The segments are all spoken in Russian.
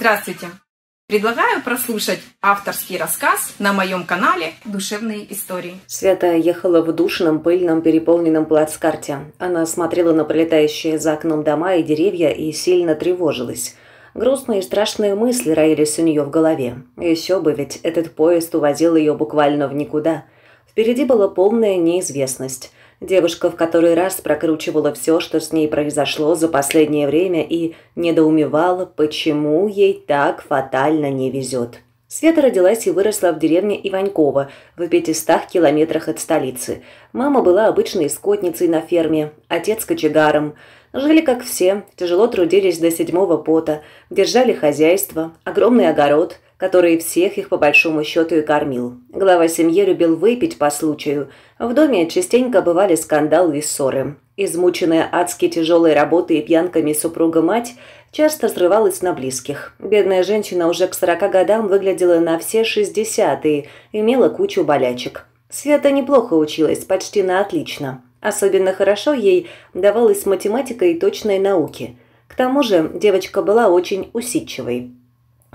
Здравствуйте! Предлагаю прослушать авторский рассказ на моем канале «Душевные истории». Света ехала в душном, пыльном, переполненном плацкарте. Она смотрела на пролетающие за окном дома и деревья и сильно тревожилась. Грустные и страшные мысли роились у нее в голове. Еще бы, ведь этот поезд увозил ее буквально в никуда. Впереди была полная неизвестность. Девушка в который раз прокручивала все, что с ней произошло за последнее время и недоумевала, почему ей так фатально не везет. Света родилась и выросла в деревне Иванькова, в 500 километрах от столицы. Мама была обычной скотницей на ферме, отец – кочегаром. Жили как все, тяжело трудились до седьмого пота, держали хозяйство, огромный огород, который всех их по большому счету и кормил. Глава семьи любил выпить по случаю – в доме частенько бывали скандалы и ссоры. Измученная адски тяжелой работой и пьянками супруга-мать часто срывалась на близких. Бедная женщина уже к 40 годам выглядела на все 60 и имела кучу болячек. Света неплохо училась, почти на отлично. Особенно хорошо ей давалась математика и точные науки. К тому же девочка была очень усидчивой.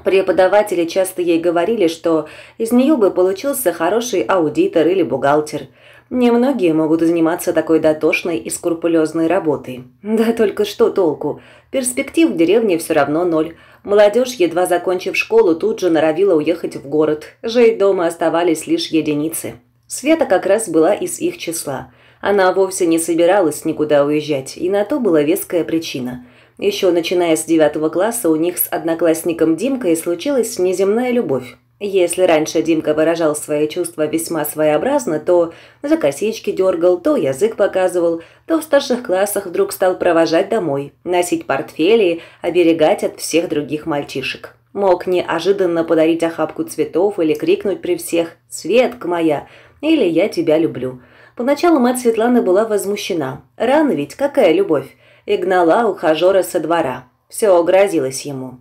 Преподаватели часто ей говорили, что из нее бы получился хороший аудитор или бухгалтер – Немногие могут заниматься такой дотошной и скрупулезной работой. Да только что толку? Перспектив в деревне все равно ноль. Молодежь, едва закончив школу, тут же норовила уехать в город. Жить дома оставались лишь единицы. Света как раз была из их числа. Она вовсе не собиралась никуда уезжать, и на то была веская причина. Еще начиная с девятого класса у них с одноклассником Димкой случилась неземная любовь. Если раньше Димка выражал свои чувства весьма своеобразно, то за косички дергал, то язык показывал, то в старших классах вдруг стал провожать домой, носить портфели, оберегать от всех других мальчишек. Мог неожиданно подарить охапку цветов или крикнуть при всех «Светка моя!» или «Я тебя люблю!». Поначалу мать Светланы была возмущена. Рано ведь, какая любовь! И гнала ухажера со двора. Все грозилось ему.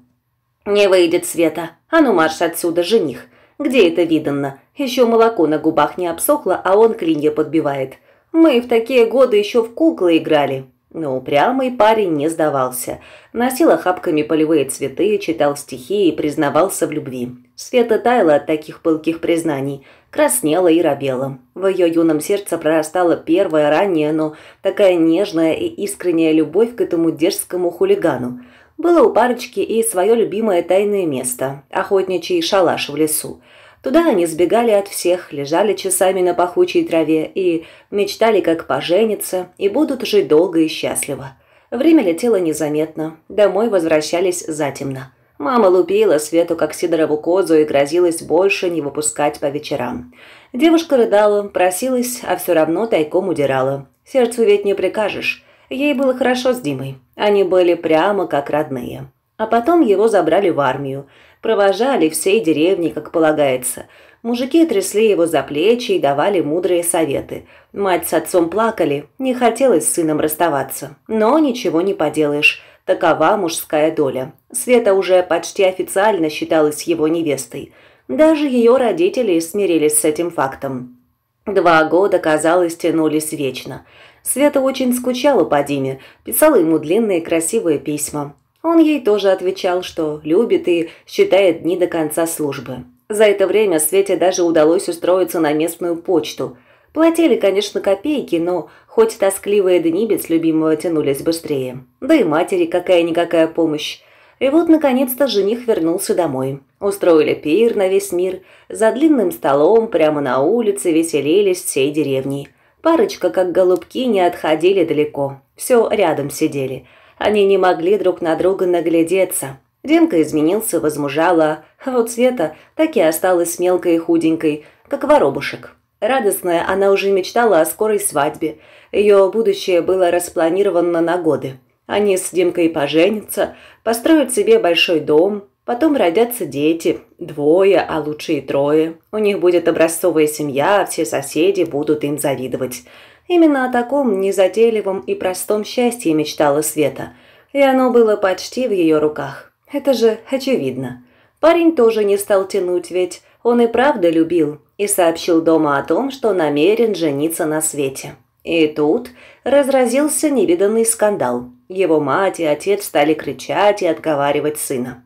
«Не выйдет Света. А ну марш отсюда, жених. Где это видано? Еще молоко на губах не обсохло, а он клинья подбивает. Мы в такие годы еще в куклы играли». Но упрямый парень не сдавался. Носил охапками полевые цветы, читал стихи и признавался в любви. Света таяла от таких пылких признаний, краснела и робела. В ее юном сердце прорастала первая ранняя, но такая нежная и искренняя любовь к этому дерзкому хулигану – было у парочки и свое любимое тайное место – охотничий шалаш в лесу. Туда они сбегали от всех, лежали часами на пахучей траве и мечтали, как поженятся, и будут жить долго и счастливо. Время летело незаметно, домой возвращались затемно. Мама лупила Свету, как Сидорову козу, и грозилась больше не выпускать по вечерам. Девушка рыдала, просилась, а все равно тайком удирала. Сердцу ведь не прикажешь. Ей было хорошо с Димой. Они были прямо как родные. А потом его забрали в армию, провожали всей деревни, как полагается. Мужики трясли его за плечи и давали мудрые советы. Мать с отцом плакали, не хотелось с сыном расставаться. Но ничего не поделаешь, такова мужская доля. Света уже почти официально считалась его невестой. Даже ее родители смирились с этим фактом. Два года, казалось, тянулись вечно. Света очень скучала по Диме, писала ему длинные красивые письма. Он ей тоже отвечал, что любит и считает дни до конца службы. За это время Свете даже удалось устроиться на местную почту. Платили, конечно, копейки, но хоть тоскливые дни без любимого тянулись быстрее. Да и матери какая-никакая помощь. И вот, наконец-то, жених вернулся домой. Устроили пир на весь мир. За длинным столом прямо на улице веселились всей деревней. Парочка, как голубки, не отходили далеко. Все рядом сидели. Они не могли друг на друга наглядеться. Демка изменился, возмужала. А вот Света так и осталась мелкой и худенькой, как воробушек. Радостная, она уже мечтала о скорой свадьбе. Ее будущее было распланировано на годы. Они с Димкой поженятся, построят себе большой дом, Потом родятся дети, двое, а лучше и трое. У них будет образцовая семья, а все соседи будут им завидовать. Именно о таком незатейливом и простом счастье мечтала Света. И оно было почти в ее руках. Это же очевидно. Парень тоже не стал тянуть, ведь он и правда любил, и сообщил дома о том, что намерен жениться на Свете. И тут разразился невиданный скандал. Его мать и отец стали кричать и отговаривать сына.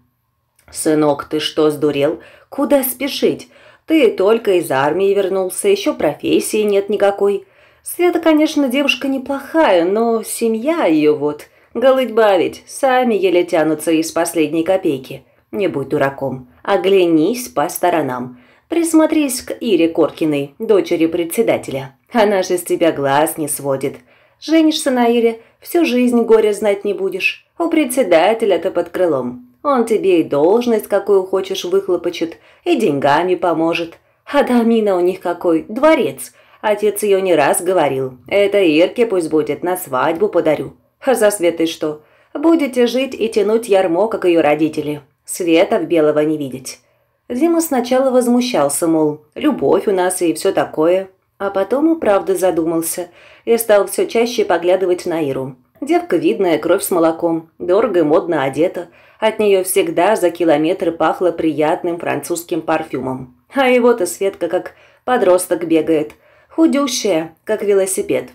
«Сынок, ты что, сдурел? Куда спешить? Ты только из армии вернулся, еще профессии нет никакой. Света, конечно, девушка неплохая, но семья ее вот. Голыть-бавить, сами еле тянутся из последней копейки. Не будь дураком, оглянись по сторонам. Присмотрись к Ире Коркиной, дочери председателя. Она же с тебя глаз не сводит. Женишься на Ире, всю жизнь горе знать не будешь. У председателя-то под крылом. Он тебе и должность какую хочешь выхлопочет, и деньгами поможет. А Дамина у них какой дворец. Отец ее не раз говорил: "Это Ирке пусть будет, на свадьбу подарю". А за Светой что? Будете жить и тянуть ярмо, как ее родители. Света в белого не видеть. Зима сначала возмущался, мол, любовь у нас и все такое, а потом и правда задумался и стал все чаще поглядывать на Иру. Девка видная, кровь с молоком, дорого и модно одета – от нее всегда за километр пахло приятным французским парфюмом. А его-то Светка как подросток бегает, худющая, как велосипед.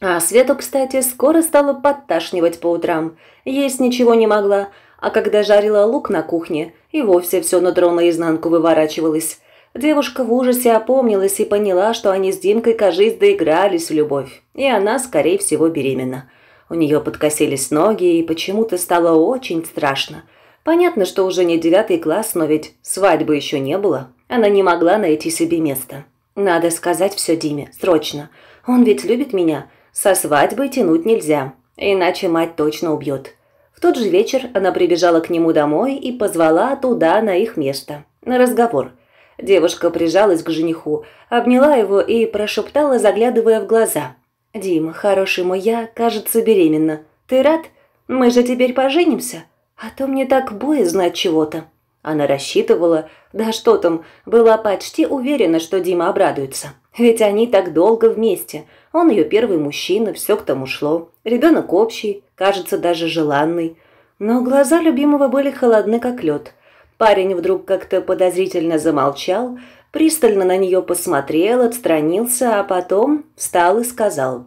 А Свету, кстати, скоро стало подташнивать по утрам. Есть ничего не могла, а когда жарила лук на кухне, и вовсе все нутро наизнанку выворачивалось. Девушка в ужасе опомнилась и поняла, что они с Димкой, кажись, доигрались в любовь, и она, скорее всего, беременна. У нее подкосились ноги, и почему-то стало очень страшно. Понятно, что уже не девятый класс, но ведь свадьбы еще не было. Она не могла найти себе места. Надо сказать все Диме, срочно. Он ведь любит меня. Со свадьбой тянуть нельзя, иначе мать точно убьет. В тот же вечер она прибежала к нему домой и позвала туда на их место, на разговор. Девушка прижалась к жениху, обняла его и прошептала, заглядывая в глаза – «Дима, хороший мой, я, кажется, беременна. Ты рад? Мы же теперь поженимся? А то мне так боязно от чего-то». Она рассчитывала, да что там, была почти уверена, что Дима обрадуется. Ведь они так долго вместе. Он ее первый мужчина, все к тому шло. Ребенок общий, кажется, даже желанный. Но глаза любимого были холодны, как лед. Парень вдруг как-то подозрительно замолчал, пристально на нее посмотрел, отстранился, а потом встал и сказал.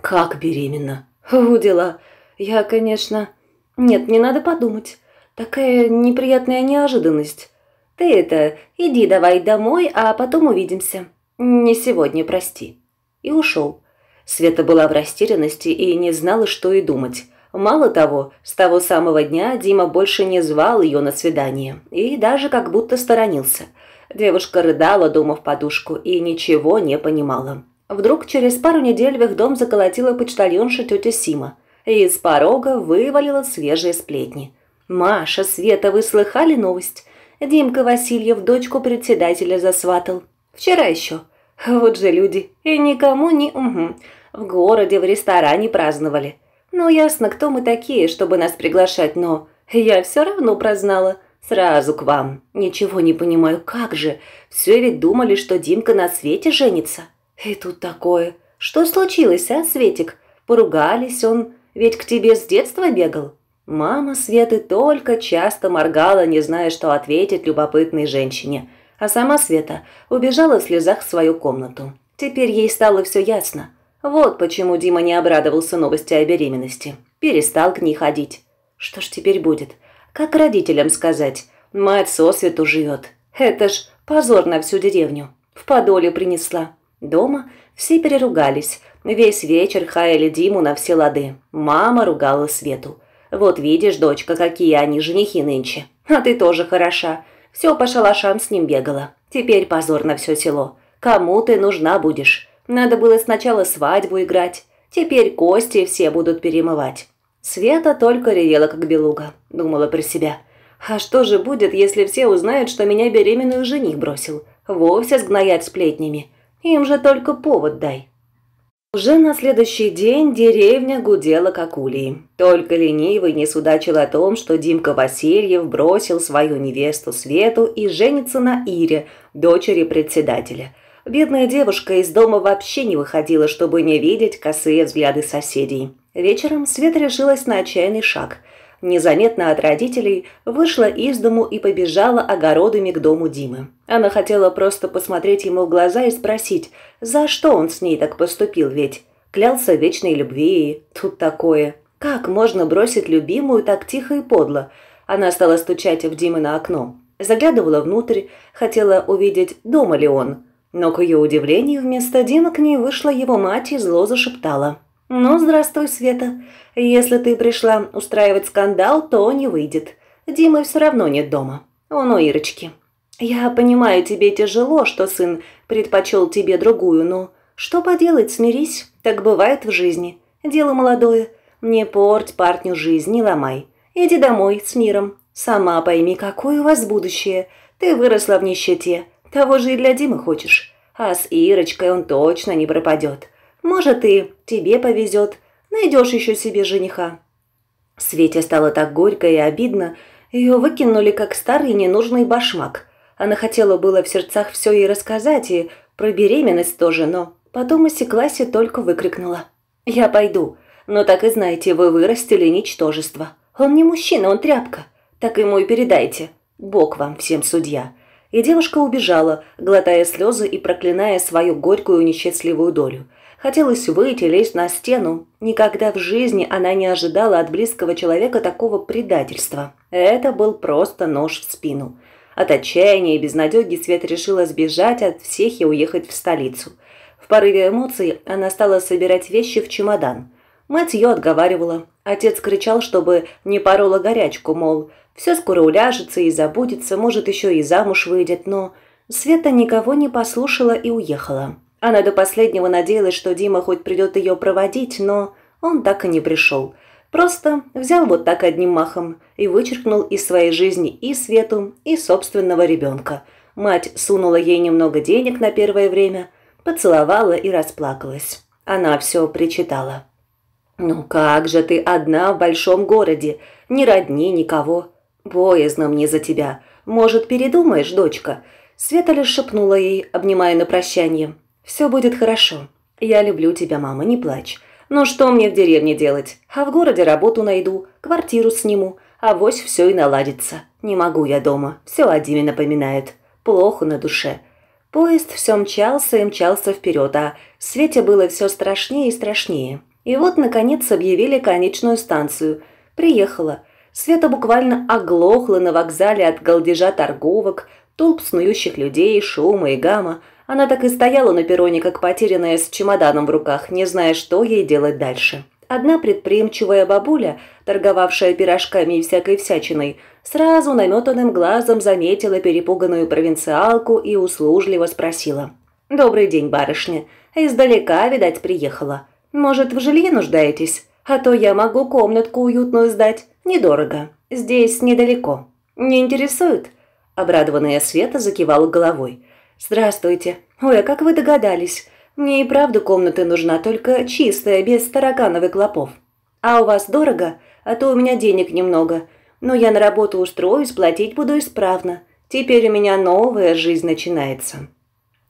«Как беременна?» «Удела. Я, конечно...» «Нет, не надо подумать. Такая неприятная неожиданность. Ты это, иди давай домой, а потом увидимся. Не сегодня, прости». И ушел. Света была в растерянности и не знала, что и думать. Мало того, с того самого дня Дима больше не звал ее на свидание и даже как будто сторонился – Девушка рыдала, дома в подушку, и ничего не понимала. Вдруг через пару недель в их дом заколотила почтальонша тетя Сима, и из порога вывалила свежие сплетни. «Маша, Света, вы слыхали новость? Димка Васильев дочку председателя засватал. Вчера еще. Вот же люди. И никому не... Угу. В городе, в ресторане праздновали. Ну, ясно, кто мы такие, чтобы нас приглашать, но... Я все равно прознала. Сразу к вам. Ничего не понимаю, как же? Все ведь думали, что Димка на Свете женится. И тут такое. Что случилось, а, Светик? Поругались он, ведь к тебе с детства бегал. Мама Светы только часто моргала, не зная, что ответить любопытной женщине. А сама Света убежала в слезах в свою комнату. Теперь ей стало все ясно. Вот почему Дима не обрадовался новости о беременности. Перестал к ней ходить. Что ж теперь будет? Как родителям сказать? Мать сосвету живет. Это ж позор на всю деревню. В подоле принесла. Дома все переругались. Весь вечер хаяли Диму на все лады. Мама ругала Свету. «Вот видишь, дочка, какие они женихи нынче. А ты тоже хороша. Все по шалашам с ним бегала. Теперь позор на все село. Кому ты нужна будешь? Надо было сначала свадьбу играть. Теперь кости все будут перемывать. Света только ревела, как белуга, думала про себя. А что же будет, если все узнают, что меня беременную жених бросил? Вовсе сгноят сплетнями. Им же только повод дай. Уже на следующий день деревня гудела как улей. Только ленивый не судачил о том, что Димка Васильев бросил свою невесту Свету и женится на Ире, дочери председателя. Бедная девушка из дома вообще не выходила, чтобы не видеть косые взгляды соседей. Вечером Света решилась на отчаянный шаг. Незаметно от родителей вышла из дому и побежала огородами к дому Димы. Она хотела просто посмотреть ему в глаза и спросить, за что он с ней так поступил, ведь клялся вечной любви и тут такое. Как можно бросить любимую так тихо и подло? Она стала стучать в Димы на окно. Заглядывала внутрь, хотела увидеть, дома ли он. Но, к ее удивлению, вместо Димы к ней вышла его мать и зло зашептала. «Ну, здравствуй, Света. Если ты пришла устраивать скандал, то не выйдет. Димы все равно нет дома. Он у Ирочки. Я понимаю, тебе тяжело, что сын предпочел тебе другую, но что поделать, смирись. Так бывает в жизни. Дело молодое. Не порть парню жизнь, не ломай. Иди домой с миром. Сама пойми, какое у вас будущее. Ты выросла в нищете. Того же и для Димы хочешь. А с Ирочкой он точно не пропадет. Может, и тебе повезет, найдешь еще себе жениха». Свете стало так горько и обидно, ее выкинули как старый ненужный башмак. Она хотела было в сердцах все и рассказать, и про беременность тоже, но потом осеклась и только выкрикнула. «Я пойду, но так и знаете, вы вырастили ничтожество. Он не мужчина, он тряпка. Так ему и передайте. Бог вам всем судья». И девушка убежала, глотая слезы и проклиная свою горькую несчастливую долю – Хотелось выйти, лезть на стену. Никогда в жизни она не ожидала от близкого человека такого предательства. Это был просто нож в спину. От отчаяния и безнадёги Свет решила сбежать от всех и уехать в столицу. В порыве эмоций она стала собирать вещи в чемодан. Мать ее отговаривала. Отец кричал, чтобы не порола горячку, мол, все скоро уляжется и забудется, может, еще и замуж выйдет, но Света никого не послушала и уехала. Она до последнего надеялась, что Дима хоть придет ее проводить, но он так и не пришел. Просто взял вот так одним махом и вычеркнул из своей жизни и Свету, и собственного ребенка. Мать сунула ей немного денег на первое время, поцеловала и расплакалась. Она все причитала. «Ну как же ты одна в большом городе, ни родни, никого. Боязно мне за тебя. Может, передумаешь, дочка?» Света лишь шепнула ей, обнимая на прощание. Все будет хорошо. Я люблю тебя, мама, не плачь. Ну что мне в деревне делать? А в городе работу найду, квартиру сниму, а вось все и наладится. Не могу я дома, все о Диме напоминает. Плохо на душе. Поезд все мчался и мчался вперед, а в свете было все страшнее и страшнее. И вот, наконец, объявили конечную станцию. Приехала. Света буквально оглохла на вокзале от голдежа торговок, толп снующих людей, шума и гамма – она так и стояла на перроне, как потерянная с чемоданом в руках, не зная, что ей делать дальше. Одна предприимчивая бабуля, торговавшая пирожками и всякой всячиной, сразу наметанным глазом заметила перепуганную провинциалку и услужливо спросила. «Добрый день, барышня. Издалека, видать, приехала. Может, в жилье нуждаетесь? А то я могу комнатку уютную сдать. Недорого. Здесь недалеко. Не интересует?» Обрадованная Света закивала головой – «Здравствуйте. Ой, а как вы догадались? Мне и правда комната нужна, только чистая, без тараканов и клопов. А у вас дорого? А то у меня денег немного. Но я на работу устроюсь, платить буду исправно. Теперь у меня новая жизнь начинается».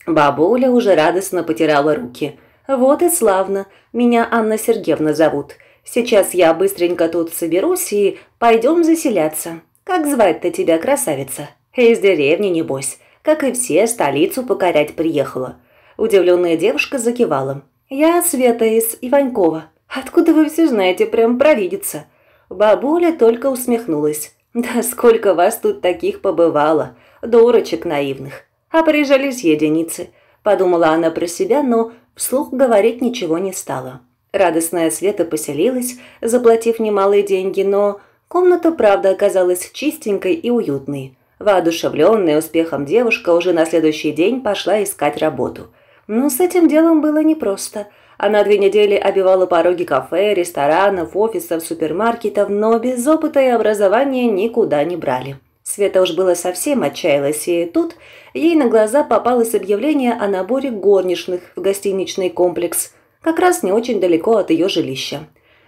Бабуля уже радостно потирала руки. «Вот и славно. Меня Анна Сергеевна зовут. Сейчас я быстренько тут соберусь и пойдем заселяться. Как звать-то тебя, красавица? Из деревни, небось как и все, столицу покорять приехала. Удивленная девушка закивала. «Я Света из Иванькова. Откуда вы все знаете, прям провидица?» Бабуля только усмехнулась. «Да сколько вас тут таких побывало, дурочек наивных. А прижились единицы», – подумала она про себя, но вслух говорить ничего не стала. Радостная Света поселилась, заплатив немалые деньги, но комната, правда, оказалась чистенькой и уютной. Воодушевленная успехом девушка уже на следующий день пошла искать работу. Но с этим делом было непросто. Она две недели обивала пороги кафе, ресторанов, офисов, супермаркетов, но без опыта и образования никуда не брали. Света уж было совсем отчаялась, и тут ей на глаза попалось объявление о наборе горничных в гостиничный комплекс, как раз не очень далеко от ее жилища.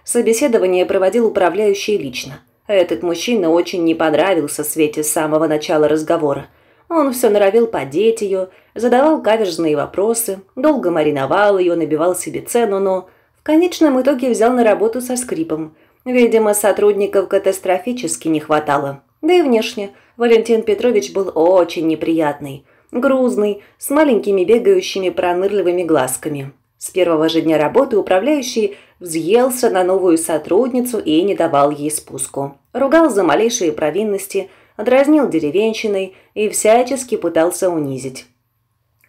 Собеседование проводил управляющий лично. Этот мужчина очень не понравился Свете с самого начала разговора. Он все норовил подеть ее, задавал каверзные вопросы, долго мариновал ее, набивал себе цену, но в конечном итоге взял на работу со скрипом. Видимо, сотрудников катастрофически не хватало. Да и внешне Валентин Петрович был очень неприятный, грузный, с маленькими бегающими пронырливыми глазками. С первого же дня работы управляющий взъелся на новую сотрудницу и не давал ей спуску. Ругал за малейшие провинности, дразнил деревенщиной и всячески пытался унизить.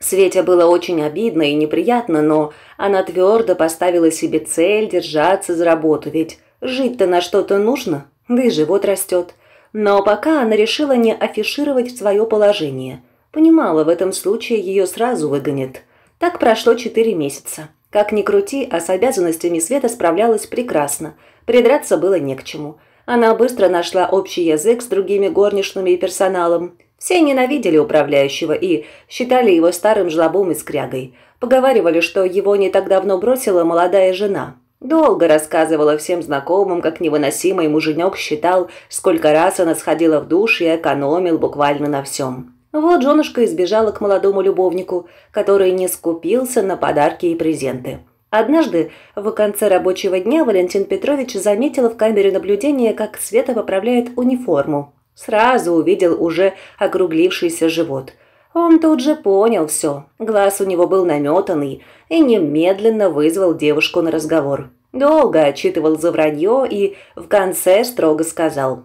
Свете было очень обидно и неприятно, но она твердо поставила себе цель держаться за работу, ведь жить-то на что-то нужно, да и живот растет. Но пока она решила не афишировать свое положение. Понимала, в этом случае ее сразу выгонят – так прошло четыре месяца. Как ни крути, а с обязанностями Света справлялась прекрасно. Придраться было не к чему. Она быстро нашла общий язык с другими горничными и персоналом. Все ненавидели управляющего и считали его старым жлобом и скрягой. Поговаривали, что его не так давно бросила молодая жена. Долго рассказывала всем знакомым, как невыносимый муженек считал, сколько раз она сходила в душ и экономил буквально на всем. Вот женушка избежала к молодому любовнику, который не скупился на подарки и презенты. Однажды, в конце рабочего дня, Валентин Петрович заметил в камере наблюдения, как Света поправляет униформу. Сразу увидел уже округлившийся живот. Он тут же понял все. Глаз у него был наметанный и немедленно вызвал девушку на разговор. Долго отчитывал за вранье и в конце строго сказал.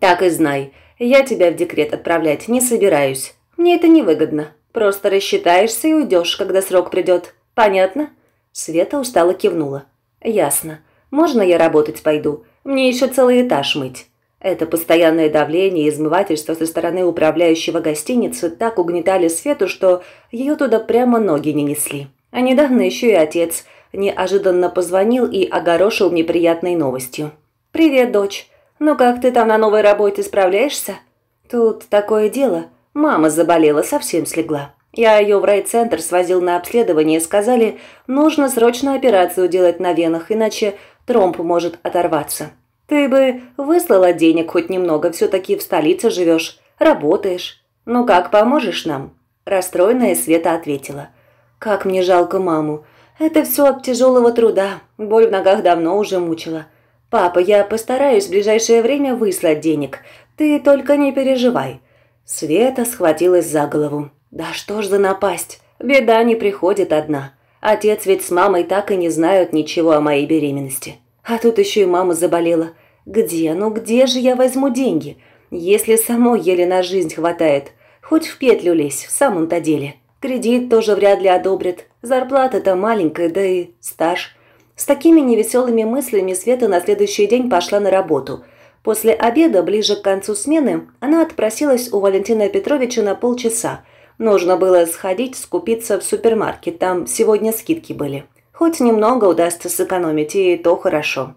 «Так и знай, я тебя в декрет отправлять не собираюсь. Мне это невыгодно. Просто рассчитаешься и уйдешь, когда срок придет. Понятно?» Света устало кивнула. «Ясно. Можно я работать пойду? Мне еще целый этаж мыть». Это постоянное давление и измывательство со стороны управляющего гостиницы так угнетали Свету, что ее туда прямо ноги не несли. А недавно еще и отец неожиданно позвонил и огорошил неприятной новостью. «Привет, дочь. Ну как ты там на новой работе справляешься? Тут такое дело. Мама заболела, совсем слегла. Я ее в райцентр свозил на обследование, сказали, нужно срочно операцию делать на венах, иначе тромб может оторваться. Ты бы выслала денег хоть немного, все-таки в столице живешь, работаешь. Ну как, поможешь нам?» Расстроенная Света ответила. «Как мне жалко маму. Это все от тяжелого труда. Боль в ногах давно уже мучила. «Папа, я постараюсь в ближайшее время выслать денег. Ты только не переживай». Света схватилась за голову. «Да что ж за напасть? Беда не приходит одна. Отец ведь с мамой так и не знают ничего о моей беременности. А тут еще и мама заболела. Где, ну где же я возьму деньги, если самой еле на жизнь хватает? Хоть в петлю лезь, в самом-то деле. Кредит тоже вряд ли одобрят. Зарплата-то маленькая, да и стаж». С такими невеселыми мыслями Света на следующий день пошла на работу. После обеда, ближе к концу смены, она отпросилась у Валентина Петровича на полчаса. Нужно было сходить скупиться в супермаркет, там сегодня скидки были. Хоть немного удастся сэкономить, и то хорошо.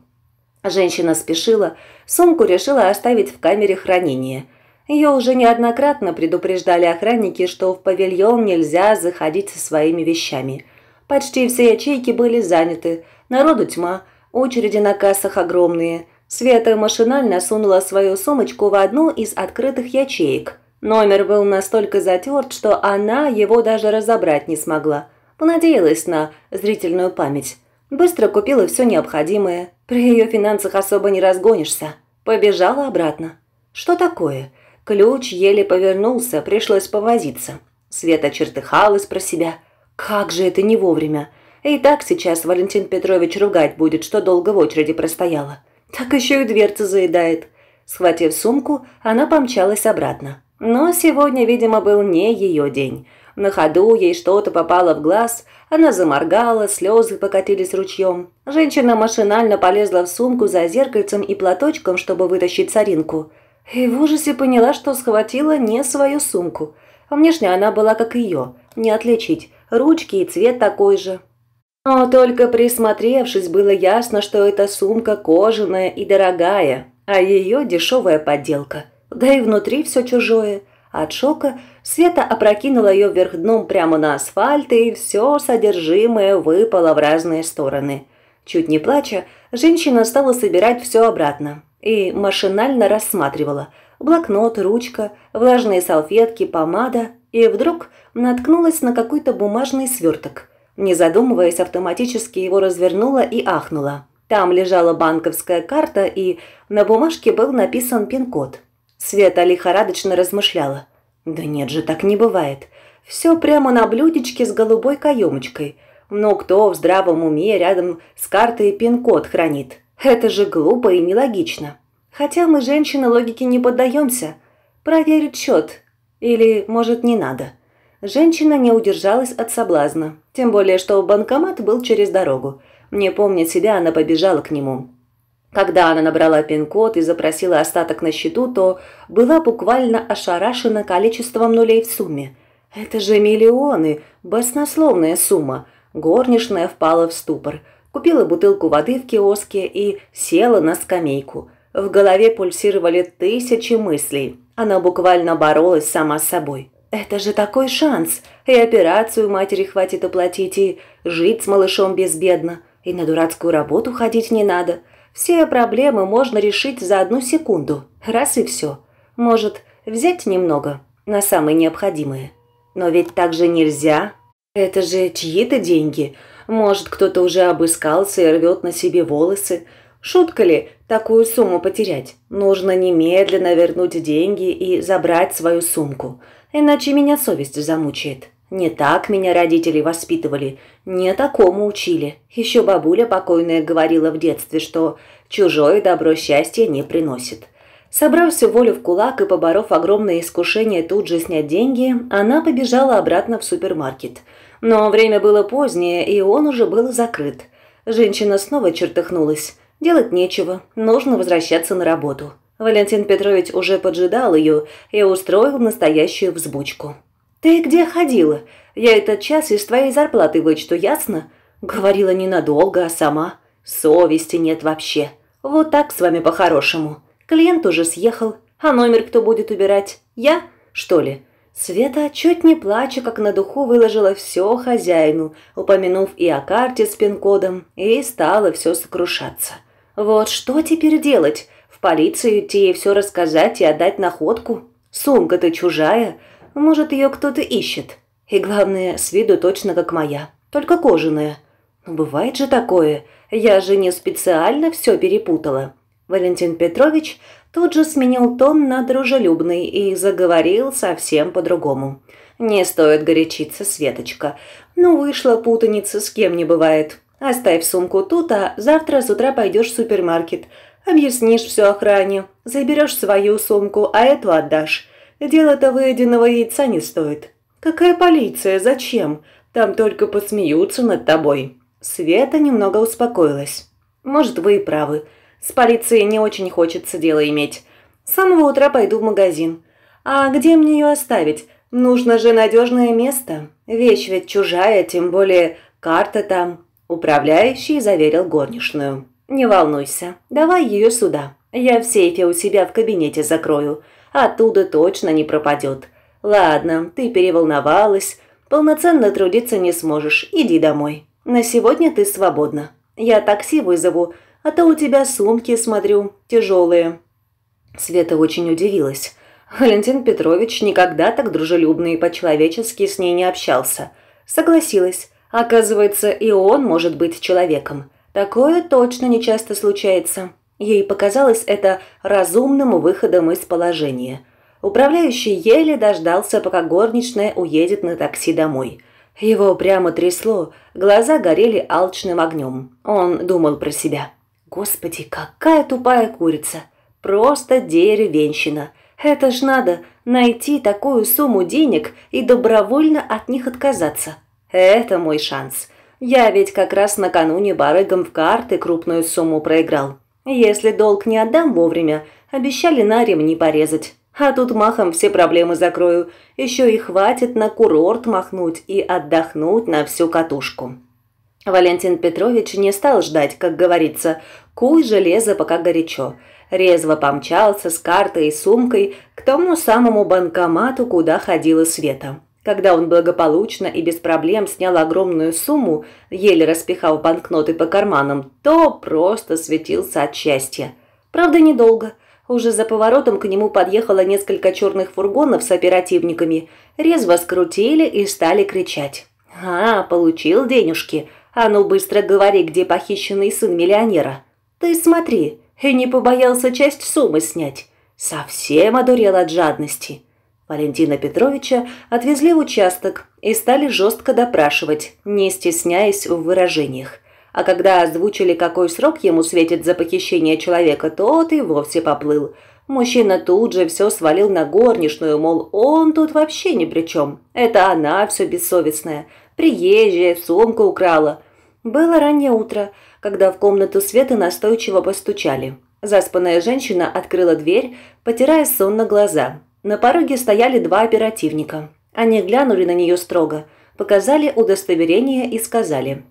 Женщина спешила, сумку решила оставить в камере хранения. Ее уже неоднократно предупреждали охранники, что в павильон нельзя заходить со своими вещами. Почти все ячейки были заняты – Народу тьма, очереди на кассах огромные. Света машинально сунула свою сумочку в одну из открытых ячеек. Номер был настолько затерт, что она его даже разобрать не смогла. Понадеялась на зрительную память. Быстро купила все необходимое. При ее финансах особо не разгонишься. Побежала обратно. Что такое? Ключ еле повернулся, пришлось повозиться. Света чертыхалась про себя. Как же это не вовремя. И так сейчас Валентин Петрович ругать будет, что долго в очереди простояла. Так еще и дверца заедает. Схватив сумку, она помчалась обратно. Но сегодня, видимо, был не ее день. На ходу ей что-то попало в глаз, она заморгала, слезы покатились ручьем. Женщина машинально полезла в сумку за зеркальцем и платочком, чтобы вытащить царинку. И в ужасе поняла, что схватила не свою сумку. Внешне она была как ее, не отличить. Ручки и цвет такой же, но а только присмотревшись, было ясно, что эта сумка кожаная и дорогая, а ее дешевая подделка. Да и внутри все чужое. От шока Света опрокинула ее вверх дном прямо на асфальт, и все содержимое выпало в разные стороны. Чуть не плача, женщина стала собирать все обратно и машинально рассматривала. Блокнот, ручка, влажные салфетки, помада, и вдруг наткнулась на какой-то бумажный сверток – не задумываясь, автоматически его развернула и ахнула. Там лежала банковская карта, и на бумажке был написан пин-код. Света лихорадочно размышляла. «Да нет же, так не бывает. Все прямо на блюдечке с голубой каемочкой. Но кто в здравом уме рядом с картой пин-код хранит? Это же глупо и нелогично. Хотя мы, женщины, логике не поддаемся. Проверить счет. Или, может, не надо. Женщина не удержалась от соблазна, тем более, что банкомат был через дорогу. Не помня себя, она побежала к нему. Когда она набрала пин-код и запросила остаток на счету, то была буквально ошарашена количеством нулей в сумме. Это же миллионы, баснословная сумма. Горничная впала в ступор, купила бутылку воды в киоске и села на скамейку. В голове пульсировали тысячи мыслей. Она буквально боролась сама с собой. Это же такой шанс. И операцию матери хватит оплатить, и жить с малышом безбедно, и на дурацкую работу ходить не надо. Все проблемы можно решить за одну секунду. Раз и все. Может, взять немного на самые необходимые. Но ведь так же нельзя. Это же чьи-то деньги. Может, кто-то уже обыскался и рвет на себе волосы. Шутка ли такую сумму потерять? Нужно немедленно вернуть деньги и забрать свою сумку – иначе меня совесть замучает. Не так меня родители воспитывали, не такому учили. Еще бабуля покойная говорила в детстве, что чужое добро счастья не приносит. Собрав всю волю в кулак и поборов огромное искушение тут же снять деньги, она побежала обратно в супермаркет. Но время было позднее, и он уже был закрыт. Женщина снова чертыхнулась. Делать нечего, нужно возвращаться на работу. Валентин Петрович уже поджидал ее и устроил настоящую взбучку. «Ты где ходила? Я этот час из твоей зарплаты вычту, ясно?» Говорила ненадолго, а сама. «Совести нет вообще. Вот так с вами по-хорошему. Клиент уже съехал, а номер кто будет убирать? Я, что ли?» Света, чуть не плача, как на духу, выложила все хозяину, упомянув и о карте с пин-кодом, и стала все сокрушаться. «Вот что теперь делать? В полицию идти и все рассказать и отдать находку? Сумка-то чужая, может, ее кто-то ищет. И главное, с виду точно как моя, только кожаная. Но ну, бывает же такое, я же не специально все перепутала. Валентин Петрович тут же сменил тон на дружелюбный и заговорил совсем по-другому. «Не стоит горячиться, Светочка. Ну, вышла путаница, с кем не бывает. Оставь сумку тут, а завтра с утра пойдешь в супермаркет. Объяснишь все охране, заберешь свою сумку, а эту отдашь. Дело-то выеденного яйца не стоит. Какая полиция? Зачем? Там только посмеются над тобой». Света немного успокоилась. «Может, вы и правы. С полицией не очень хочется дело иметь. С самого утра пойду в магазин. А где мне ее оставить? Нужно же надежное место. Вещь ведь чужая, тем более карта там». Управляющий заверил горничную. «Не волнуйся, давай ее сюда. Я в сейфе у себя в кабинете закрою. Оттуда точно не пропадет. Ладно, ты переволновалась. Полноценно трудиться не сможешь. Иди домой. На сегодня ты свободна. Я такси вызову, а то у тебя сумки, смотрю, тяжелые». Света очень удивилась. Валентин Петрович никогда так дружелюбно и по-человечески с ней не общался. Согласилась. Оказывается, и он может быть человеком. Такое точно не часто случается. Ей показалось это разумным выходом из положения. Управляющий еле дождался, пока горничная уедет на такси домой. Его прямо трясло, глаза горели алчным огнем. Он думал про себя. «Господи, какая тупая курица! Просто деревенщина! Это ж надо найти такую сумму денег и добровольно от них отказаться! Это мой шанс!» Я ведь как раз накануне барыгам в карты крупную сумму проиграл. Если долг не отдам вовремя, обещали на ремни порезать. А тут махом все проблемы закрою. Еще и хватит на курорт махнуть и отдохнуть на всю катушку». Валентин Петрович не стал ждать, как говорится, куй железо пока горячо. Резво помчался с картой и сумкой к тому самому банкомату, куда ходила Света. Когда он благополучно и без проблем снял огромную сумму, еле распихав банкноты по карманам, то просто светился от счастья. Правда, недолго. Уже за поворотом к нему подъехало несколько черных фургонов с оперативниками. Резво скрутили и стали кричать. «А, получил денежки. А ну быстро говори, где похищенный сын миллионера. Ты смотри, и не побоялся часть суммы снять. Совсем одурел от жадности». Валентина Петровича отвезли в участок и стали жестко допрашивать, не стесняясь в выражениях. А когда озвучили, какой срок ему светит за похищение человека, тот и вовсе поплыл. Мужчина тут же все свалил на горничную, мол, он тут вообще ни при чем. Это она все бессовестная. Приезжая, сумку украла. Было раннее утро, когда в комнату Светы настойчиво постучали. Заспанная женщина открыла дверь, потирая сонно глаза. На пороге стояли два оперативника. Они глянули на нее строго, показали удостоверение и сказали.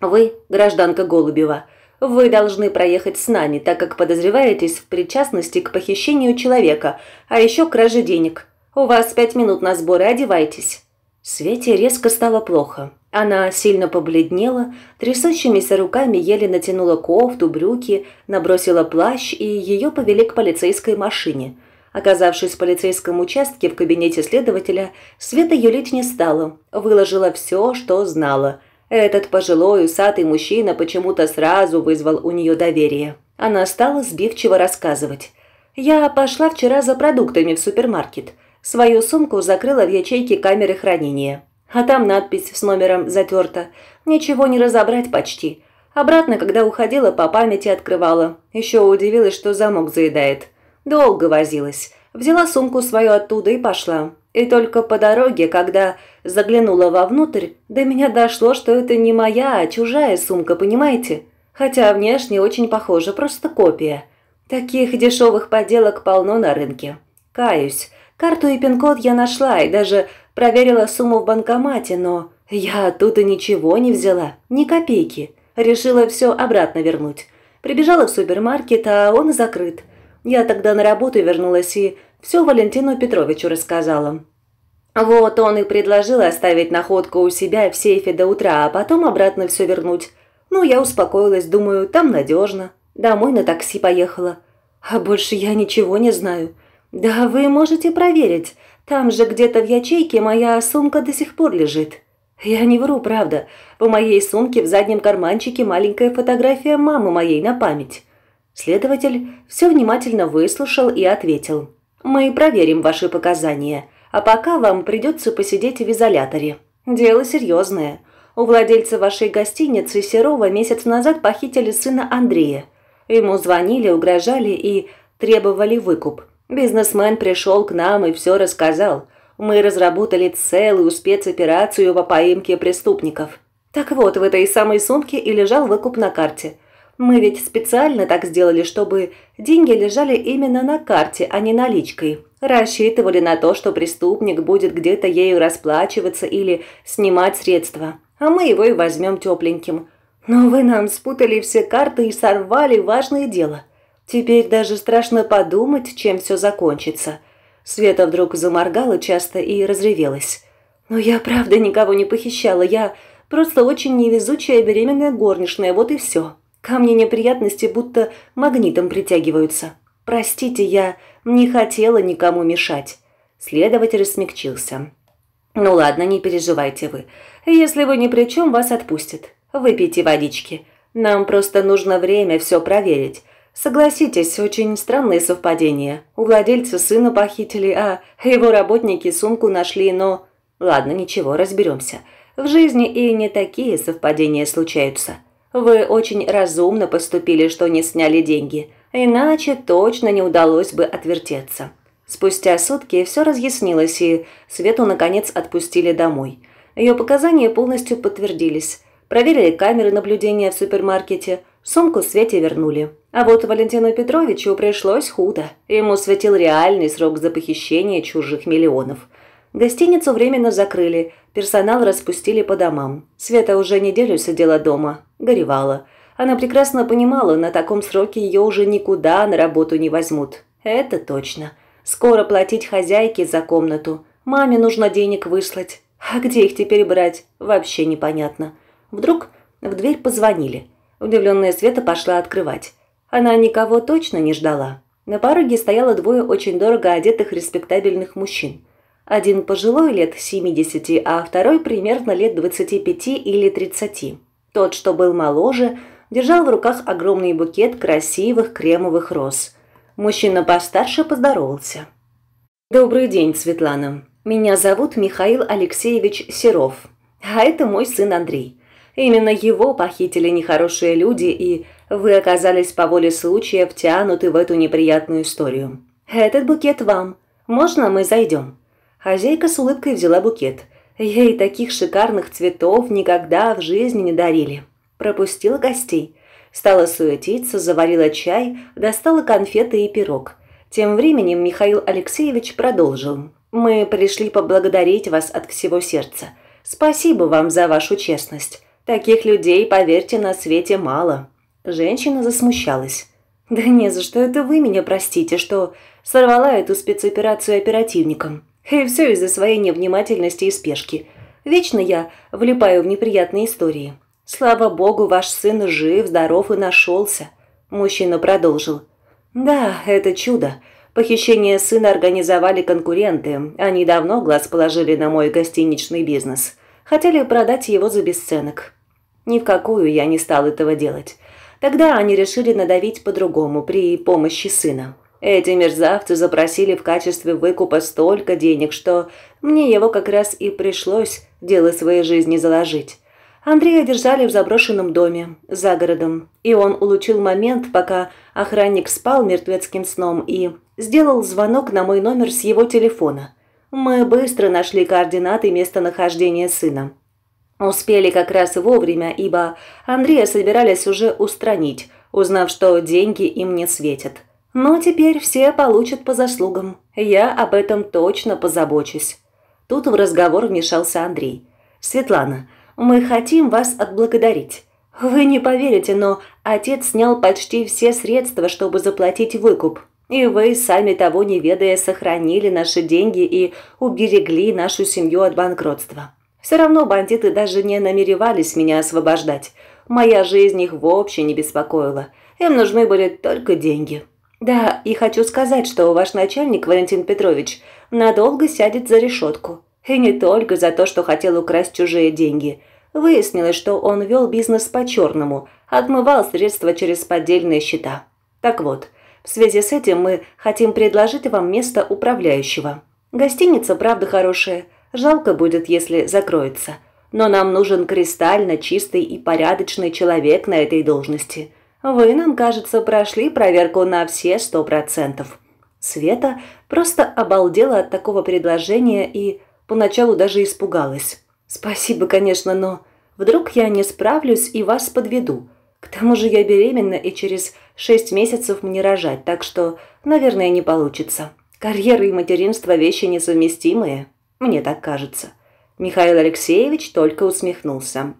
«Вы, гражданка Голубева, вы должны проехать с нами, так как подозреваетесь в причастности к похищению человека, а еще к краже денег. У вас пять минут на сборы, одевайтесь». Свете резко стало плохо. Она сильно побледнела, трясущимися руками еле натянула кофту, брюки, набросила плащ, и ее повели к полицейской машине. Оказавшись в полицейском участке в кабинете следователя, Света юлить не стала, выложила все, что знала. Этот пожилой усатый мужчина почему-то сразу вызвал у нее доверие. Она стала сбивчиво рассказывать. «Я пошла вчера за продуктами в супермаркет. Свою сумку закрыла в ячейке камеры хранения. А там надпись с номером затерта. Ничего не разобрать почти. Обратно, когда уходила, по памяти открывала. Еще удивилась, что замок заедает. Долго возилась. Взяла сумку свою оттуда и пошла. И только по дороге, когда заглянула вовнутрь, до меня дошло, что это не моя, а чужая сумка, понимаете? Хотя внешне очень похоже, просто копия. Таких дешевых подделок полно на рынке. Каюсь. Карту и пин-код я нашла и даже проверила сумму в банкомате, но я оттуда ничего не взяла, ни копейки. Решила все обратно вернуть. Прибежала в супермаркет, а он закрыт. Я тогда на работу вернулась и все Валентину Петровичу рассказала. Вот он и предложил оставить находку у себя в сейфе до утра, а потом обратно все вернуть. Ну, я успокоилась, думаю, там надежно. Домой на такси поехала. А больше я ничего не знаю. Да вы можете проверить. Там же где-то в ячейке моя сумка до сих пор лежит. Я не вру, правда. В моей сумке в заднем карманчике маленькая фотография мамы моей на память. Следователь все внимательно выслушал и ответил. «Мы проверим ваши показания, а пока вам придется посидеть в изоляторе. Дело серьезное. У владельца вашей гостиницы Серова месяц назад похитили сына Андрея. Ему звонили, угрожали и требовали выкуп. Бизнесмен пришел к нам и все рассказал. Мы разработали целую спецоперацию по поимке преступников. Так вот, в этой самой сумке и лежал выкуп на карте – мы ведь специально так сделали, чтобы деньги лежали именно на карте, а не наличкой. Рассчитывали на то, что преступник будет где-то ею расплачиваться или снимать средства, а мы его и возьмем тепленьким. Но вы нам спутали все карты и сорвали важное дело. Теперь даже страшно подумать, чем все закончится. Света вдруг заморгала часто и разревелась. Но я правда никого не похищала, я просто очень невезучая беременная горничная, вот и все. Камни мне неприятности будто магнитом притягиваются. Простите, я не хотела никому мешать. Следователь рассмягчился. Ну ладно, не переживайте вы. Если вы ни при чем, вас отпустят. Выпейте водички. Нам просто нужно время все проверить. Согласитесь, очень странные совпадения. У владельца сына похитили, а его работники сумку нашли, но... Ладно, ничего, разберемся. В жизни и не такие совпадения случаются. Вы очень разумно поступили, что не сняли деньги, иначе точно не удалось бы отвертеться. Спустя сутки все разъяснилось, и Свету, наконец, отпустили домой. Ее показания полностью подтвердились. Проверили камеры наблюдения в супермаркете, сумку Свете вернули. А вот Валентину Петровичу пришлось худо. Ему светил реальный срок за похищение чужих миллионов – Гостиницу временно закрыли, персонал распустили по домам. Света уже неделю сидела дома, горевала. Она прекрасно понимала, на таком сроке ее уже никуда на работу не возьмут. Это точно. Скоро платить хозяйке за комнату. Маме нужно денег выслать. А где их теперь брать, вообще непонятно. Вдруг в дверь позвонили. Удивленная Света пошла открывать. Она никого точно не ждала. На пороге стояло двое очень дорого одетых респектабельных мужчин – один пожилой лет 70, а второй примерно лет 25 или 30. Тот, что был моложе, держал в руках огромный букет красивых кремовых роз. Мужчина постарше поздоровался. «Добрый день, Светлана. Меня зовут Михаил Алексеевич Серов, а это мой сын Андрей. Именно его похитили нехорошие люди, и вы оказались по воле случая втянуты в эту неприятную историю. Этот букет вам. Можно мы зайдем?» Хозяйка с улыбкой взяла букет. Ей таких шикарных цветов никогда в жизни не дарили. Пропустила гостей. Стала суетиться, заварила чай, достала конфеты и пирог. Тем временем Михаил Алексеевич продолжил. «Мы пришли поблагодарить вас от всего сердца. Спасибо вам за вашу честность. Таких людей, поверьте, на свете мало». Женщина засмущалась. «Да не за что это вы меня простите, что сорвала эту спецоперацию оперативникам. И все из-за своей невнимательности и спешки. Вечно я влипаю в неприятные истории. Слава богу, ваш сын жив, здоров и нашелся. Мужчина продолжил. Да, это чудо. Похищение сына организовали конкуренты. Они давно глаз положили на мой гостиничный бизнес. Хотели продать его за бесценок. Ни в какую я не стал этого делать. Тогда они решили надавить по-другому при помощи сына. Эти мерзавцы запросили в качестве выкупа столько денег, что мне его как раз и пришлось дело своей жизни заложить. Андрея держали в заброшенном доме, за городом, и он улучил момент, пока охранник спал мертвецким сном и сделал звонок на мой номер с его телефона. Мы быстро нашли координаты местонахождения сына. Успели как раз вовремя, ибо Андрея собирались уже устранить, узнав, что деньги им не светят. Но теперь все получат по заслугам. Я об этом точно позабочусь. Тут в разговор вмешался Андрей. Светлана, мы хотим вас отблагодарить. Вы не поверите, но отец снял почти все средства, чтобы заплатить выкуп. И вы, сами того не ведая, сохранили наши деньги и уберегли нашу семью от банкротства. Все равно бандиты даже не намеревались меня освобождать. Моя жизнь их вообще не беспокоила. Им нужны были только деньги. Да, и хочу сказать, что ваш начальник, Валентин Петрович, надолго сядет за решетку. И не только за то, что хотел украсть чужие деньги. Выяснилось, что он вел бизнес по-черному, отмывал средства через поддельные счета. Так вот, в связи с этим мы хотим предложить вам место управляющего. Гостиница, правда, хорошая. Жалко будет, если закроется. Но нам нужен кристально чистый и порядочный человек на этой должности – вы нам, кажется, прошли проверку на все сто процентов». Света просто обалдела от такого предложения и поначалу даже испугалась. «Спасибо, конечно, но вдруг я не справлюсь и вас подведу. К тому же я беременна и через шесть месяцев мне рожать, так что, наверное, не получится. Карьера и материнство – вещи несовместимые, мне так кажется». Михаил Алексеевич только усмехнулся.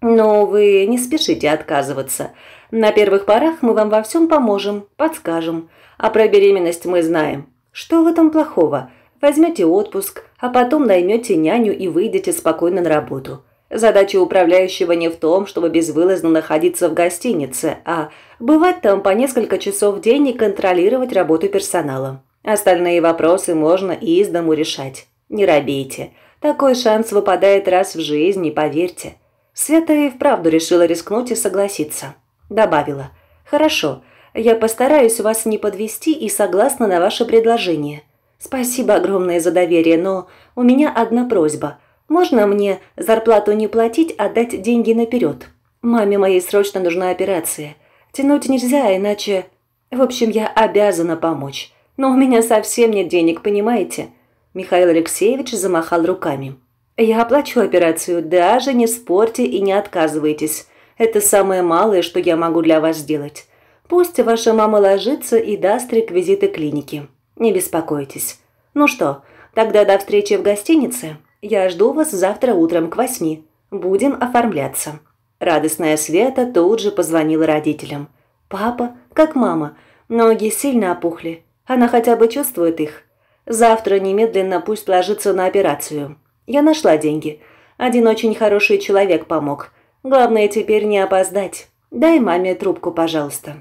«Но вы не спешите отказываться. На первых порах мы вам во всем поможем, подскажем. А про беременность мы знаем. Что в этом плохого? Возьмете отпуск, а потом наймете няню и выйдете спокойно на работу. Задача управляющего не в том, чтобы безвылазно находиться в гостинице, а бывать там по несколько часов в день и контролировать работу персонала. Остальные вопросы можно и из дому решать. Не робейте. Такой шанс выпадает раз в жизни, поверьте. Света и вправду решила рискнуть и согласиться. Добавила. «Хорошо, я постараюсь вас не подвести и согласна на ваше предложение. Спасибо огромное за доверие, но у меня одна просьба. Можно мне зарплату не платить, а дать деньги наперед? Маме моей срочно нужна операция. Тянуть нельзя, иначе... В общем, я обязана помочь. Но у меня совсем нет денег, понимаете?» Михаил Алексеевич замахал руками. «Я оплачу операцию, даже не спорьте и не отказывайтесь. Это самое малое, что я могу для вас сделать. Пусть ваша мама ложится и даст реквизиты клиники. Не беспокойтесь. Ну что, тогда до встречи в гостинице. Я жду вас завтра утром к восьми. Будем оформляться». Радостная Света тут же позвонила родителям. «Папа, как мама, ноги сильно опухли. Она хотя бы чувствует их. Завтра немедленно пусть ложится на операцию. Я нашла деньги. Один очень хороший человек помог. Главное теперь не опоздать. Дай маме трубку, пожалуйста».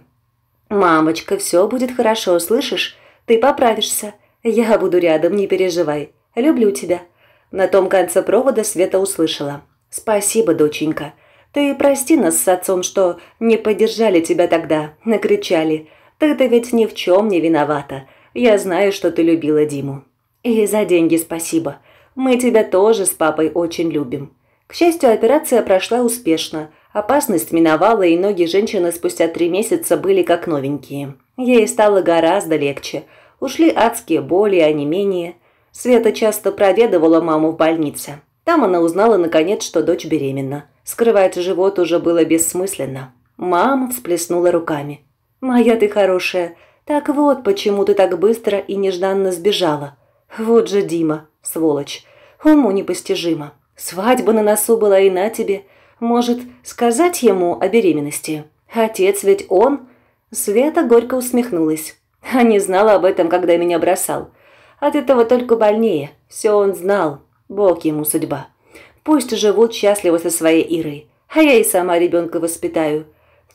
«Мамочка, все будет хорошо, слышишь? Ты поправишься. Я буду рядом, не переживай. Люблю тебя». На том конце провода Света услышала. «Спасибо, доченька. Ты прости нас с отцом, что не поддержали тебя тогда, накричали. Ты-то ведь ни в чем не виновата. Я знаю, что ты любила Диму. И за деньги спасибо. Мы тебя тоже с папой очень любим. К счастью, операция прошла успешно. Опасность миновала, и ноги женщины спустя три месяца были как новенькие. Ей стало гораздо легче. Ушли адские боли, а не менее. Света часто проведывала маму в больнице. Там она узнала, наконец, что дочь беременна. Скрывать живот уже было бессмысленно. Мама всплеснула руками. «Моя ты хорошая. Так вот, почему ты так быстро и нежданно сбежала. Вот же Дима, сволочь. Уму непостижимо. Свадьба на носу была и на тебе. Может, сказать ему о беременности? Отец ведь он...» Света горько усмехнулась. «А не знала об этом, когда меня бросал. От этого только больнее. Все он знал. Бог ему судьба. Пусть живут счастливо со своей Ирой. А я и сама ребенка воспитаю.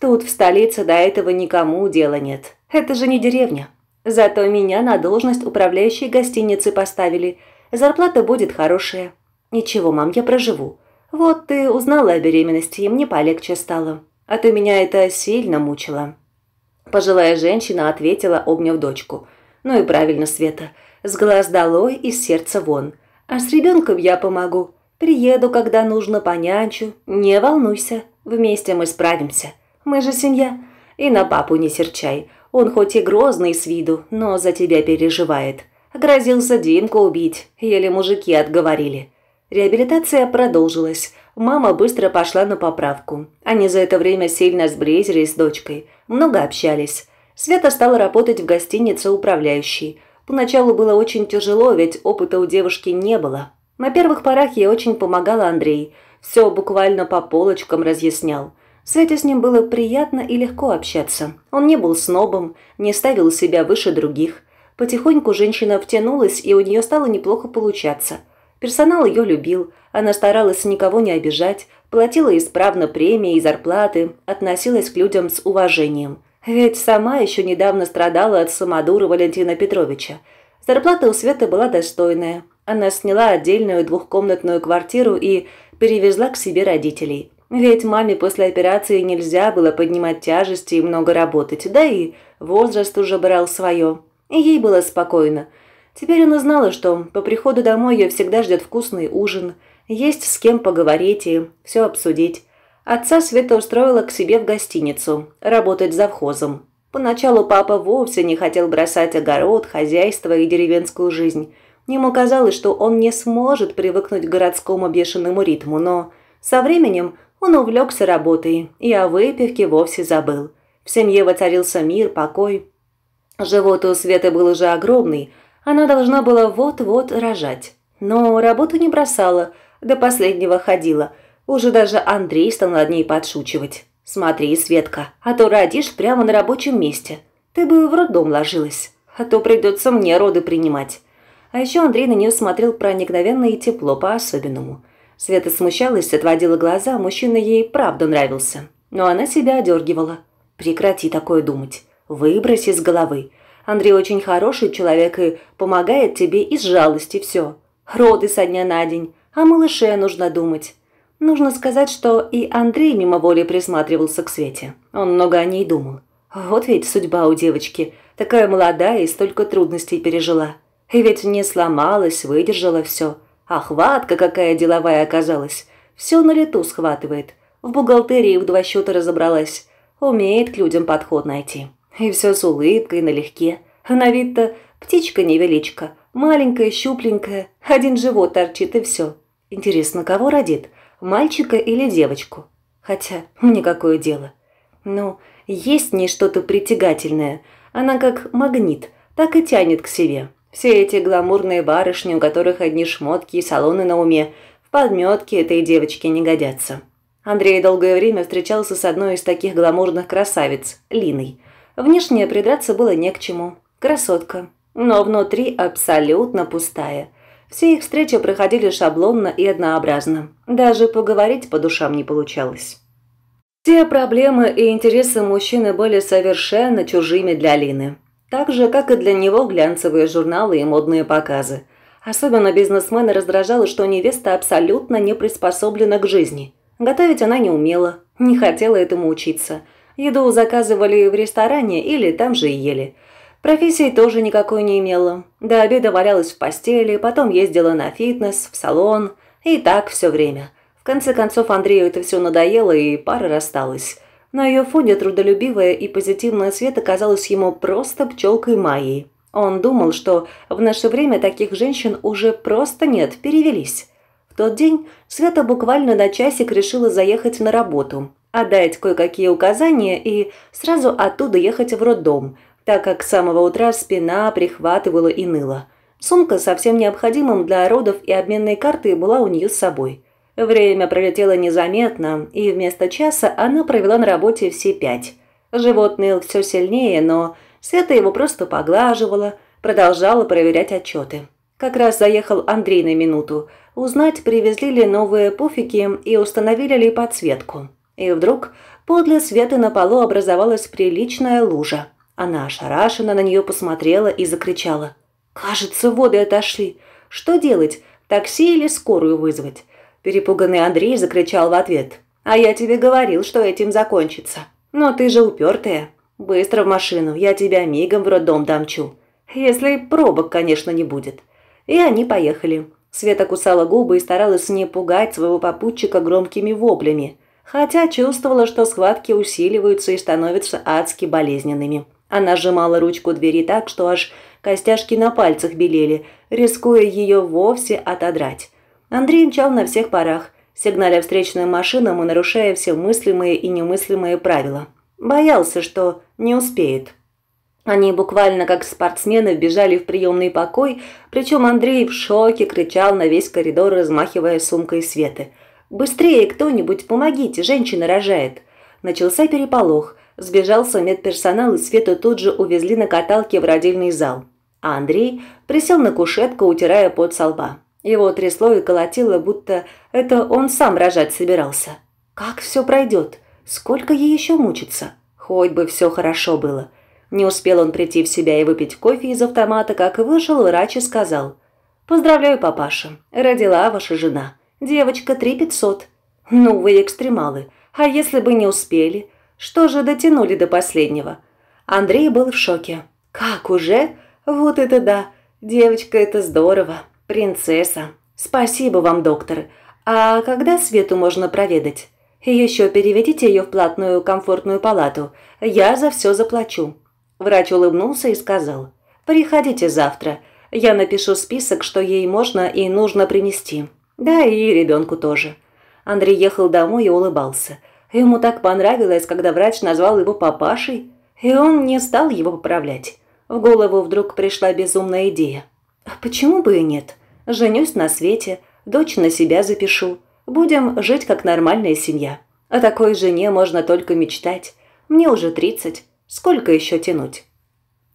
Тут, в столице, до этого никому дела нет. Это же не деревня. Зато меня на должность управляющей гостиницы поставили. Зарплата будет хорошая. «Ничего, мам, я проживу. Вот ты узнала о беременности, и мне полегче стало. А ты меня это сильно мучила». Пожилая женщина ответила, обняв дочку. «Ну и правильно, Света. С глаз долой и с сердца вон. А с ребенком я помогу. Приеду, когда нужно, понянчу. Не волнуйся, вместе мы справимся. Мы же семья. И на папу не серчай. Он хоть и грозный с виду, но за тебя переживает. Грозился Динку убить, еле мужики отговорили. Реабилитация продолжилась. Мама быстро пошла на поправку. Они за это время сильно сблизились с дочкой, много общались. Света стала работать в гостинице управляющей. Поначалу было очень тяжело, ведь опыта у девушки не было. На первых порах ей очень помогал Андрей. Все буквально по полочкам разъяснял. Свете с ним было приятно и легко общаться. Он не был снобом, не ставил себя выше других. Потихоньку женщина втянулась, и у нее стало неплохо получаться – Персонал ее любил, она старалась никого не обижать, платила исправно премии и зарплаты, относилась к людям с уважением. Ведь сама еще недавно страдала от самодура Валентина Петровича. Зарплата у Светы была достойная. Она сняла отдельную двухкомнатную квартиру и перевезла к себе родителей. Ведь маме после операции нельзя было поднимать тяжести и много работать, да и возраст уже брал свое. И ей было спокойно – Теперь она знала, что по приходу домой ее всегда ждет вкусный ужин, есть с кем поговорить и все обсудить. Отца Света устроила к себе в гостиницу, работать завхозом. Поначалу папа вовсе не хотел бросать огород, хозяйство и деревенскую жизнь. Ему казалось, что он не сможет привыкнуть к городскому бешеному ритму, но со временем он увлекся работой и о выпивке вовсе забыл. В семье воцарился мир, покой. Живот у Светы был уже огромный – она должна была вот-вот рожать. Но работу не бросала, до последнего ходила. Уже даже Андрей стал над ней подшучивать. «Смотри, Светка, а то родишь прямо на рабочем месте. Ты бы в роддом ложилась, а то придется мне роды принимать». А еще Андрей на нее смотрел проникновенно и тепло по-особенному. Света смущалась, отводила глаза, мужчина ей правда нравился. Но она себя одергивала. «Прекрати такое думать. Выбрось из головы. Андрей очень хороший человек и помогает тебе из жалости все. Роды со дня на день, а малыше нужно думать. Нужно сказать, что и Андрей мимо воли присматривался к Свете. Он много о ней думал. Вот ведь судьба у девочки, такая молодая и столько трудностей пережила. И ведь не сломалась, выдержала все. А хватка какая деловая оказалась. Все на лету схватывает. В бухгалтерии в два счета разобралась. Умеет к людям подход найти. И все с улыбкой налегке. Она а вид-то птичка-невеличка, маленькая, щупленькая, один живот торчит и все. Интересно, кого родит, мальчика или девочку? Хотя, мне какое дело. Ну, есть не что-то притягательное. Она как магнит, так и тянет к себе. Все эти гламурные барышни, у которых одни шмотки и салоны на уме, в подметке этой девочки не годятся. Андрей долгое время встречался с одной из таких гламурных красавиц – Линой – Внешне придраться было не к чему. Красотка. Но внутри абсолютно пустая. Все их встречи проходили шаблонно и однообразно. Даже поговорить по душам не получалось. Все проблемы и интересы мужчины были совершенно чужими для Лины. Так же, как и для него глянцевые журналы и модные показы. Особенно бизнесмена раздражало, что невеста абсолютно не приспособлена к жизни. Готовить она не умела, не хотела этому учиться – Еду заказывали в ресторане или там же ели. Профессии тоже никакой не имела. До обеда валялась в постели, потом ездила на фитнес, в салон. И так все время. В конце концов Андрею это все надоело, и пара рассталась. На ее фоне трудолюбивая и позитивная Света казалась ему просто пчелкой Майи. Он думал, что в наше время таких женщин уже просто нет, перевелись. В тот день Света буквально на часик решила заехать на работу отдать кое-какие указания и сразу оттуда ехать в роддом, так как с самого утра спина прихватывала и ныла. Сумка со всем необходимым для родов и обменной карты была у нее с собой. Время пролетело незаметно, и вместо часа она провела на работе все пять. Живот ныл все сильнее, но Света его просто поглаживала, продолжала проверять отчеты. Как раз заехал Андрей на минуту. Узнать, привезли ли новые пуфики и установили ли подсветку. И вдруг подле света на полу образовалась приличная лужа. Она ошарашенно на нее посмотрела и закричала. «Кажется, воды отошли. Что делать? Такси или скорую вызвать?» Перепуганный Андрей закричал в ответ. «А я тебе говорил, что этим закончится. Но ты же упертая. Быстро в машину, я тебя мигом в роддом домчу. Если пробок, конечно, не будет». И они поехали. Света кусала губы и старалась не пугать своего попутчика громкими воплями хотя чувствовала, что схватки усиливаются и становятся адски болезненными. Она сжимала ручку двери так, что аж костяшки на пальцах белели, рискуя ее вовсе отодрать. Андрей мчал на всех парах, сигналя встречным машинам и нарушая все мыслимые и немыслимые правила. Боялся, что не успеет. Они буквально как спортсмены бежали в приемный покой, причем Андрей в шоке кричал на весь коридор, размахивая сумкой Светы – «Быстрее кто-нибудь, помогите, женщина рожает!» Начался переполох. Сбежался медперсонал, и Свету тут же увезли на каталке в родильный зал. А Андрей присел на кушетку, утирая пот со лба. Его трясло и колотило, будто это он сам рожать собирался. «Как все пройдет? Сколько ей еще мучиться? Хоть бы все хорошо было!» Не успел он прийти в себя и выпить кофе из автомата, как вышел врач и сказал. «Поздравляю, папаша. Родила ваша жена. Девочка 3500. Ну вы экстремалы. А если бы не успели? Что же дотянули до последнего? Андрей был в шоке. Как уже? Вот это да. Девочка, это здорово. Принцесса. Спасибо вам, доктор. А когда Свету можно проведать? Еще переведите ее в платную комфортную палату. Я за все заплачу. Врач улыбнулся и сказал. Приходите завтра. Я напишу список, что ей можно и нужно принести. Да и ребенку тоже. Андрей ехал домой и улыбался. Ему так понравилось, когда врач назвал его папашей, и он не стал его поправлять. В голову вдруг пришла безумная идея. «А почему бы и нет? Женюсь на свете, дочь на себя запишу. Будем жить как нормальная семья. О такой жене можно только мечтать. Мне уже 30. Сколько еще тянуть?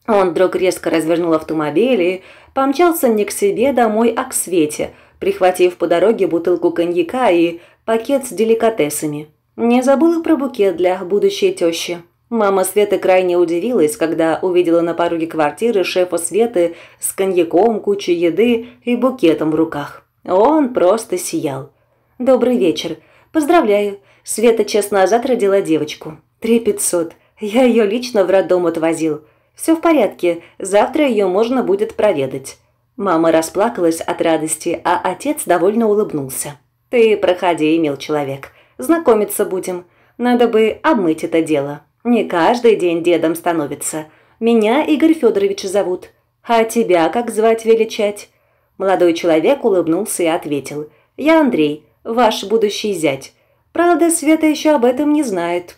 Он вдруг резко развернул автомобиль и помчался не к себе домой, а к Свете – прихватив по дороге бутылку коньяка и пакет с деликатесами. Не забыла про букет для будущей тещи. Мама Светы крайне удивилась, когда увидела на пороге квартиры шефа Светы с коньяком, кучей еды и букетом в руках. Он просто сиял. «Добрый вечер. Поздравляю. Света час назад родила девочку. Три пятьсот. Я ее лично в роддом отвозил. Все в порядке. Завтра ее можно будет проведать. Мама расплакалась от радости, а отец довольно улыбнулся. «Ты проходи, мил человек. Знакомиться будем. Надо бы обмыть это дело. Не каждый день дедом становится. Меня Игорь Федорович зовут. А тебя как звать величать?» Молодой человек улыбнулся и ответил. «Я Андрей, ваш будущий зять. Правда, Света еще об этом не знает».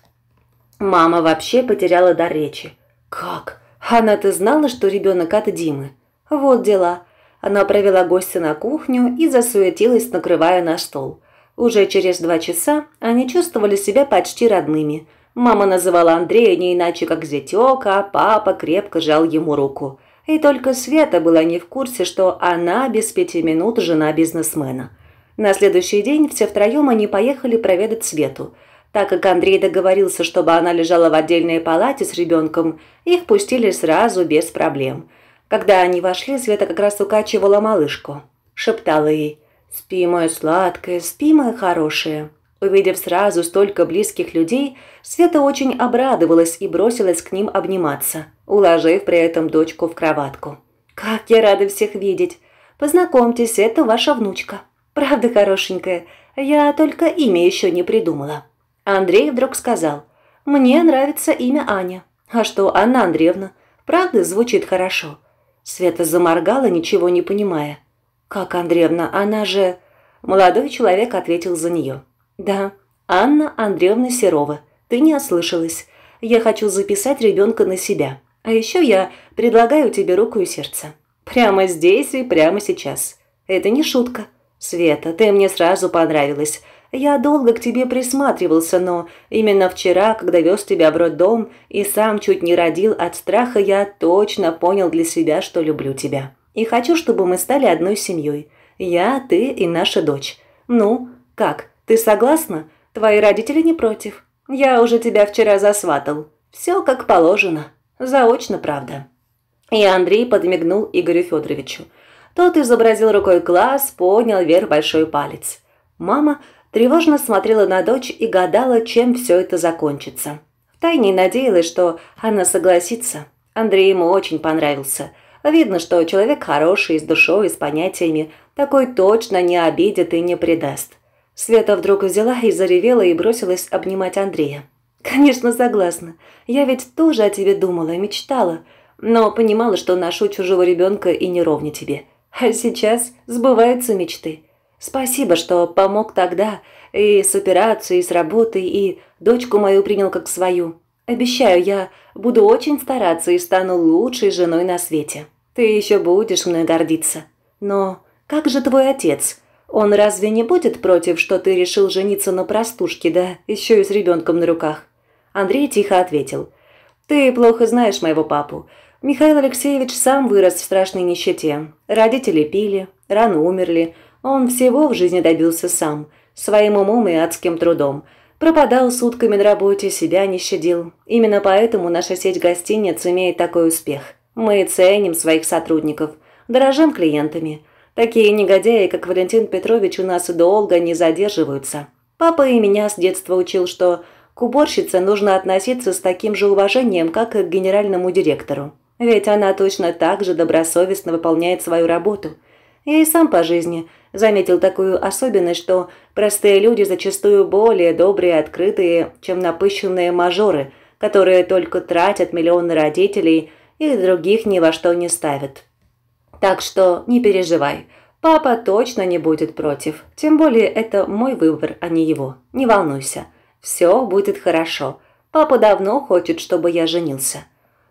Мама вообще потеряла дар речи. «Как? Она-то знала, что ребенок от Димы?» «Вот дела. Она провела гостя на кухню и засуетилась, накрывая на стол. Уже через два часа они чувствовали себя почти родными. Мама называла Андрея не иначе, как зятек, а папа крепко жал ему руку. И только Света была не в курсе, что она без пяти минут жена бизнесмена. На следующий день все втроем они поехали проведать Свету. Так как Андрей договорился, чтобы она лежала в отдельной палате с ребенком, их пустили сразу без проблем – когда они вошли, Света как раз укачивала малышку. Шептала ей «Спи, моя сладкая, спи, моя хорошая». Увидев сразу столько близких людей, Света очень обрадовалась и бросилась к ним обниматься, уложив при этом дочку в кроватку. «Как я рада всех видеть! Познакомьтесь, это ваша внучка. Правда хорошенькая, я только имя еще не придумала». Андрей вдруг сказал, «Мне нравится имя Аня». «А что, Анна Андреевна? Правда звучит хорошо?» Света заморгала, ничего не понимая. «Как Андреевна? Она же...» Молодой человек ответил за нее. «Да, Анна Андреевна Серова. Ты не ослышалась. Я хочу записать ребенка на себя. А еще я предлагаю тебе руку и сердце. Прямо здесь и прямо сейчас. Это не шутка. Света, ты мне сразу понравилась. Я долго к тебе присматривался, но именно вчера, когда вез тебя в роддом и сам чуть не родил от страха, я точно понял для себя, что люблю тебя. И хочу, чтобы мы стали одной семьей. Я, ты и наша дочь. Ну, как, ты согласна? Твои родители не против. Я уже тебя вчера засватал. Все как положено. Заочно, правда». И Андрей подмигнул Игорю Федоровичу. Тот изобразил рукой класс, поднял вверх большой палец. Мама тревожно смотрела на дочь и гадала, чем все это закончится. Втайне надеялась, что она согласится. Андрей ему очень понравился. Видно, что человек хороший, с душой, с понятиями. Такой точно не обидит и не предаст. Света вдруг взяла и заревела и бросилась обнимать Андрея. «Конечно, согласна. Я ведь тоже о тебе думала, и мечтала, но понимала, что ношу чужого ребенка и не ровня тебе. А сейчас сбываются мечты. Спасибо, что помог тогда и с операцией, и с работой, и дочку мою принял как свою. Обещаю, я буду очень стараться и стану лучшей женой на свете. Ты еще будешь мной гордиться. Но как же твой отец? Он разве не будет против, что ты решил жениться на простушке, да еще и с ребенком на руках?» Андрей тихо ответил. «Ты плохо знаешь моего папу. Михаил Алексеевич сам вырос в страшной нищете. Родители пили, рано умерли». Он всего в жизни добился сам, своим умом и адским трудом. Пропадал сутками на работе, себя не щадил. Именно поэтому наша сеть гостиниц имеет такой успех. Мы ценим своих сотрудников, дорожим клиентами. Такие негодяи, как Валентин Петрович, у нас долго не задерживаются. Папа и меня с детства учил, что к уборщице нужно относиться с таким же уважением, как и к генеральному директору. Ведь она точно так же добросовестно выполняет свою работу – я и сам по жизни заметил такую особенность, что простые люди зачастую более добрые и открытые, чем напыщенные мажоры, которые только тратят миллионы родителей и других ни во что не ставят. Так что не переживай, папа точно не будет против. Тем более это мой выбор, а не его. Не волнуйся, все будет хорошо. Папа давно хочет, чтобы я женился.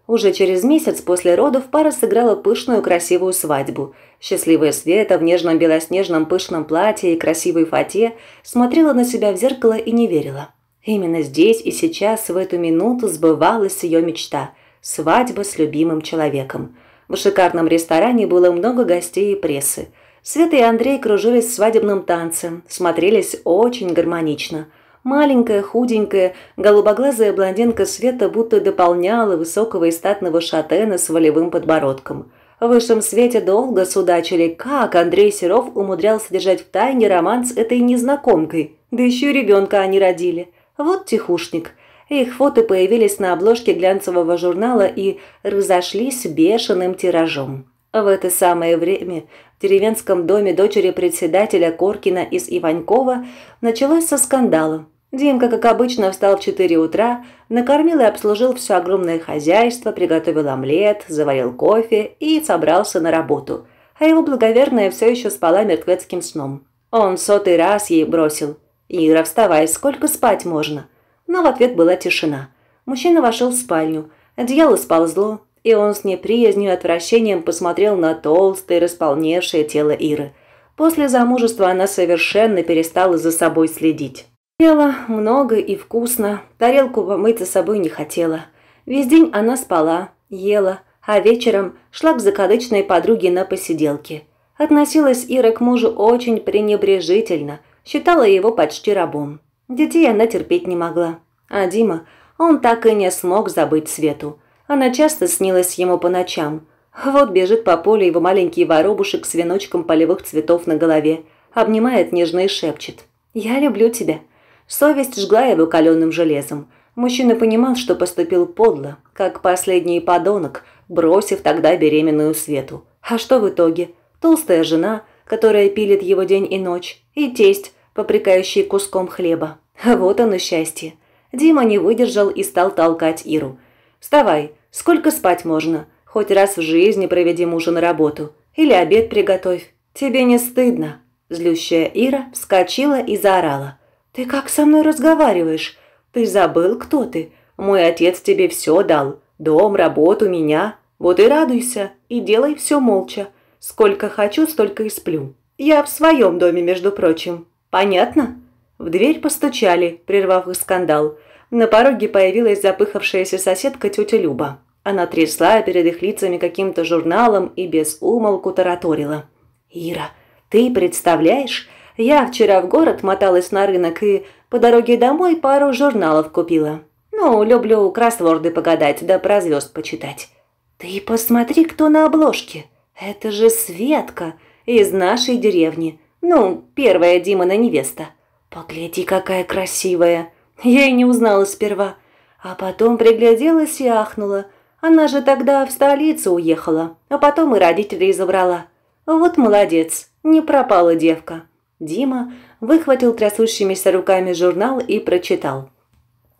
Уже через месяц после родов пара сыграла пышную красивую свадьбу. Счастливая Света в нежном белоснежном пышном платье и красивой фате смотрела на себя в зеркало и не верила. Именно здесь и сейчас, в эту минуту, сбывалась ее мечта – свадьба с любимым человеком. В шикарном ресторане было много гостей и прессы. Света и Андрей кружились в свадебном танце, смотрелись очень гармонично – Маленькая, худенькая, голубоглазая блондинка света будто дополняла высокого и статного шатена с волевым подбородком. В высшем свете долго судачили, как Андрей Серов умудрялся держать в тайне роман с этой незнакомкой. Да еще и ребенка они родили. Вот тихушник. Их фото появились на обложке глянцевого журнала и разошлись бешеным тиражом. А в это самое время в деревенском доме дочери председателя Коркина из Иванькова началось со скандала. Димка, как обычно, встал в 4 утра, накормил и обслужил все огромное хозяйство, приготовил омлет, заварил кофе и собрался на работу. А его благоверная все еще спала мертвецким сном. Он сотый раз ей бросил. «Ира, вставай, сколько спать можно?» Но в ответ была тишина. Мужчина вошел в спальню. Одеяло сползло, и он с неприязнью и отвращением посмотрел на толстое, располневшее тело Иры. После замужества она совершенно перестала за собой следить. Ела много и вкусно, тарелку помыть за собой не хотела. Весь день она спала, ела, а вечером шла к закадычной подруге на посиделке. Относилась Ира к мужу очень пренебрежительно, считала его почти рабом. Детей она терпеть не могла. А Дима, он так и не смог забыть Свету. Она часто снилась ему по ночам. Вот бежит по полю его маленький воробушек с веночком полевых цветов на голове, обнимает нежно и шепчет. «Я люблю тебя». Совесть жгла его каленым железом. Мужчина понимал, что поступил подло, как последний подонок, бросив тогда беременную Свету. А что в итоге? Толстая жена, которая пилит его день и ночь, и тесть, попрекающий куском хлеба. Вот оно счастье. Дима не выдержал и стал толкать Иру. «Вставай, Сколько спать можно? Хоть раз в жизни проведи мужа на работу. Или обед приготовь. Тебе не стыдно?» Злющая Ира вскочила и заорала. «Ты как со мной разговариваешь? Ты забыл, кто ты? Мой отец тебе все дал. Дом, работу, меня. Вот и радуйся, и делай все молча. Сколько хочу, столько и сплю. Я в своем доме, между прочим. Понятно?» В дверь постучали, прервав их скандал. На пороге появилась запыхавшаяся соседка тетя Люба. Она трясла перед их лицами каким-то журналом и без умолку тараторила. «Ира, ты представляешь, я вчера в город моталась на рынок и по дороге домой пару журналов купила. Ну, люблю кроссворды погадать, да про звезд почитать. Ты посмотри, кто на обложке. Это же Светка из нашей деревни. Ну, первая Димона невеста. Погляди, какая красивая. Я и не узнала сперва. А потом пригляделась и ахнула. Она же тогда в столицу уехала, а потом и родителей забрала. Вот молодец, не пропала девка. Дима выхватил трясущимися руками журнал и прочитал.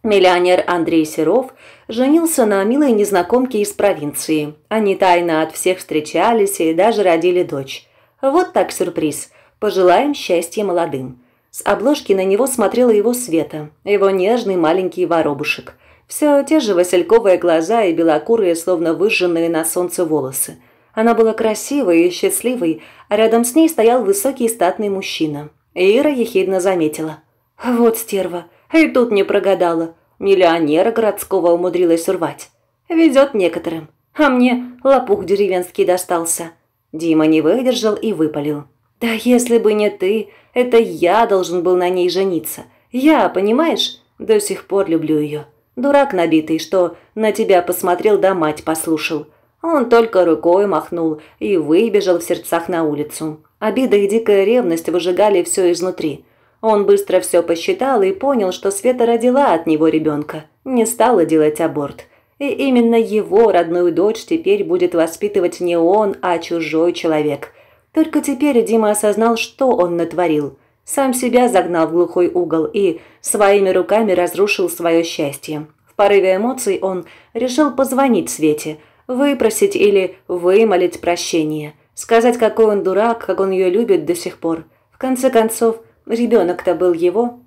Миллионер Андрей Серов женился на милой незнакомке из провинции. Они тайно от всех встречались и даже родили дочь. Вот так сюрприз. Пожелаем счастья молодым. С обложки на него смотрела его Света, его нежный маленький воробушек. Все те же васильковые глаза и белокурые, словно выжженные на солнце волосы. Она была красивой и счастливой, а рядом с ней стоял высокий статный мужчина. Ира ехидно заметила. «Вот стерва, и тут не прогадала. Миллионера городского умудрилась урвать. Везет некоторым, а мне лопух деревенский достался». Дима не выдержал и выпалил. «Да если бы не ты, это я должен был на ней жениться. Я, понимаешь, до сих пор люблю ее. Дурак набитый, что на тебя посмотрел да мать послушал. Он только рукой махнул и выбежал в сердцах на улицу. Обида и дикая ревность выжигали все изнутри. Он быстро все посчитал и понял, что Света родила от него ребенка. Не стала делать аборт. И именно его родную дочь теперь будет воспитывать не он, а чужой человек – только теперь Дима осознал, что он натворил. Сам себя загнал в глухой угол и своими руками разрушил свое счастье. В порыве эмоций он решил позвонить Свете, выпросить или вымолить прощение. Сказать, какой он дурак, как он ее любит до сих пор. В конце концов, ребенок-то был его.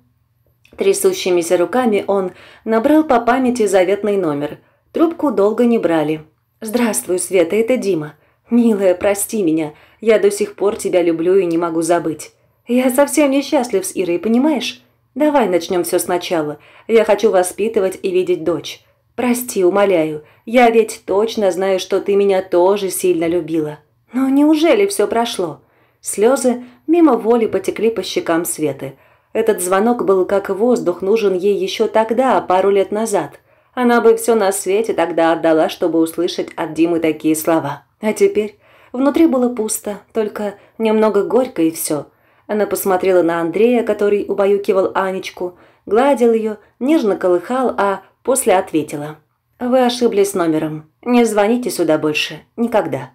Трясущимися руками он набрал по памяти заветный номер. Трубку долго не брали. «Здравствуй, Света, это Дима. Милая, прости меня. Я до сих пор тебя люблю и не могу забыть. Я совсем несчастлив с Ирой, понимаешь? Давай начнем все сначала. Я хочу воспитывать и видеть дочь. Прости, умоляю. Я ведь точно знаю, что ты меня тоже сильно любила. Но неужели все прошло? Слезы мимо воли потекли по щекам Светы. Этот звонок был как воздух, нужен ей еще тогда, пару лет назад. Она бы все на свете тогда отдала, чтобы услышать от Димы такие слова. А теперь Внутри было пусто, только немного горько и все. Она посмотрела на Андрея, который убаюкивал Анечку, гладил ее, нежно колыхал, а после ответила. «Вы ошиблись номером. Не звоните сюда больше. Никогда».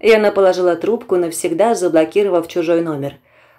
И она положила трубку, навсегда заблокировав чужой номер.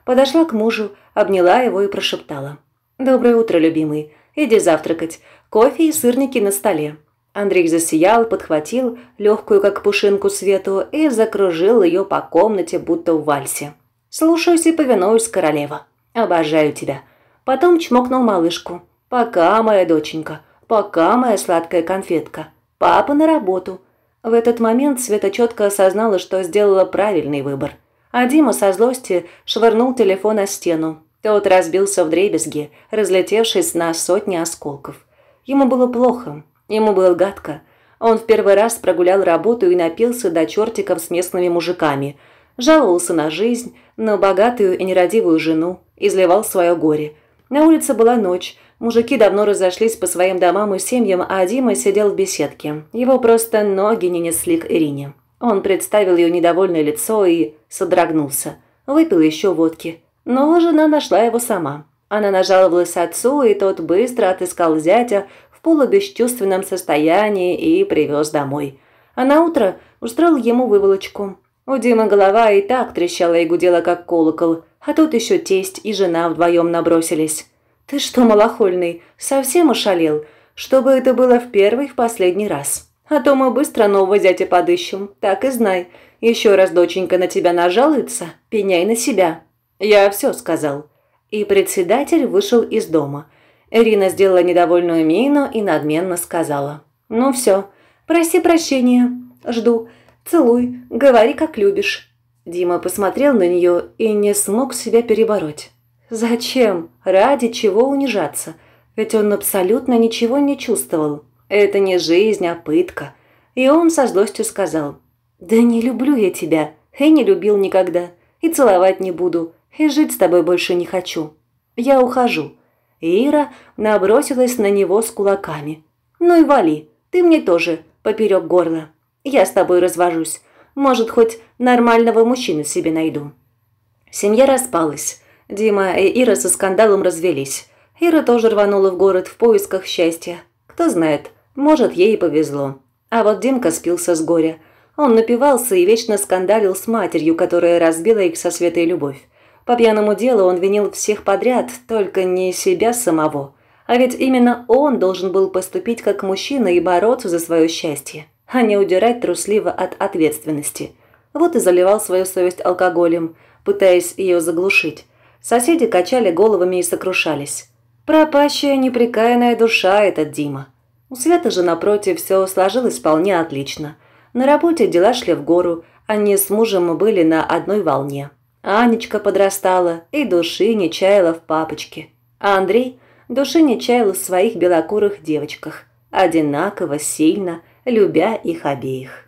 Подошла к мужу, обняла его и прошептала. «Доброе утро, любимый. Иди завтракать. Кофе и сырники на столе. Андрей засиял, подхватил легкую, как пушинку, свету и закружил ее по комнате, будто в вальсе. «Слушаюсь и повинуюсь, королева. Обожаю тебя». Потом чмокнул малышку. «Пока, моя доченька. Пока, моя сладкая конфетка. Папа на работу». В этот момент Света четко осознала, что сделала правильный выбор. А Дима со злости швырнул телефон о стену. Тот разбился в дребезги, разлетевшись на сотни осколков. Ему было плохо, Ему было гадко. Он в первый раз прогулял работу и напился до чертиков с местными мужиками. Жаловался на жизнь, на богатую и нерадивую жену, изливал свое горе. На улице была ночь, мужики давно разошлись по своим домам и семьям, а Дима сидел в беседке. Его просто ноги не несли к Ирине. Он представил ее недовольное лицо и содрогнулся. Выпил еще водки. Но жена нашла его сама. Она нажаловалась отцу, и тот быстро отыскал зятя, полубесчувственном состоянии и привез домой. А на утро устроил ему выволочку. У Димы голова и так трещала и гудела, как колокол, а тут еще тесть и жена вдвоем набросились. «Ты что, малохольный, совсем ушалел, Чтобы это было в первый в последний раз. А то мы быстро нового зятя подыщем, так и знай. Еще раз доченька на тебя нажалуется, пеняй на себя». «Я все сказал». И председатель вышел из дома – Ирина сделала недовольную мину и надменно сказала: "Ну все, проси прощения. Жду. Целуй, говори как любишь". Дима посмотрел на нее и не смог себя перебороть. Зачем? Ради чего унижаться? Ведь он абсолютно ничего не чувствовал. Это не жизнь, а пытка. И он со злостью сказал: "Да не люблю я тебя, и не любил никогда, и целовать не буду, и жить с тобой больше не хочу. Я ухожу". Ира набросилась на него с кулаками. «Ну и вали, ты мне тоже поперек горла. Я с тобой развожусь. Может, хоть нормального мужчину себе найду». Семья распалась. Дима и Ира со скандалом развелись. Ира тоже рванула в город в поисках счастья. Кто знает, может, ей и повезло. А вот Димка спился с горя. Он напивался и вечно скандалил с матерью, которая разбила их со Светой любовь. По пьяному делу он винил всех подряд, только не себя самого. А ведь именно он должен был поступить как мужчина и бороться за свое счастье, а не удирать трусливо от ответственности. Вот и заливал свою совесть алкоголем, пытаясь ее заглушить. Соседи качали головами и сокрушались. Пропащая неприкаянная душа этот Дима. У Светы же, напротив, все сложилось вполне отлично. На работе дела шли в гору, они с мужем были на одной волне. Анечка подрастала и души не чаяла в папочке. А Андрей души не чаял в своих белокурых девочках, одинаково сильно любя их обеих.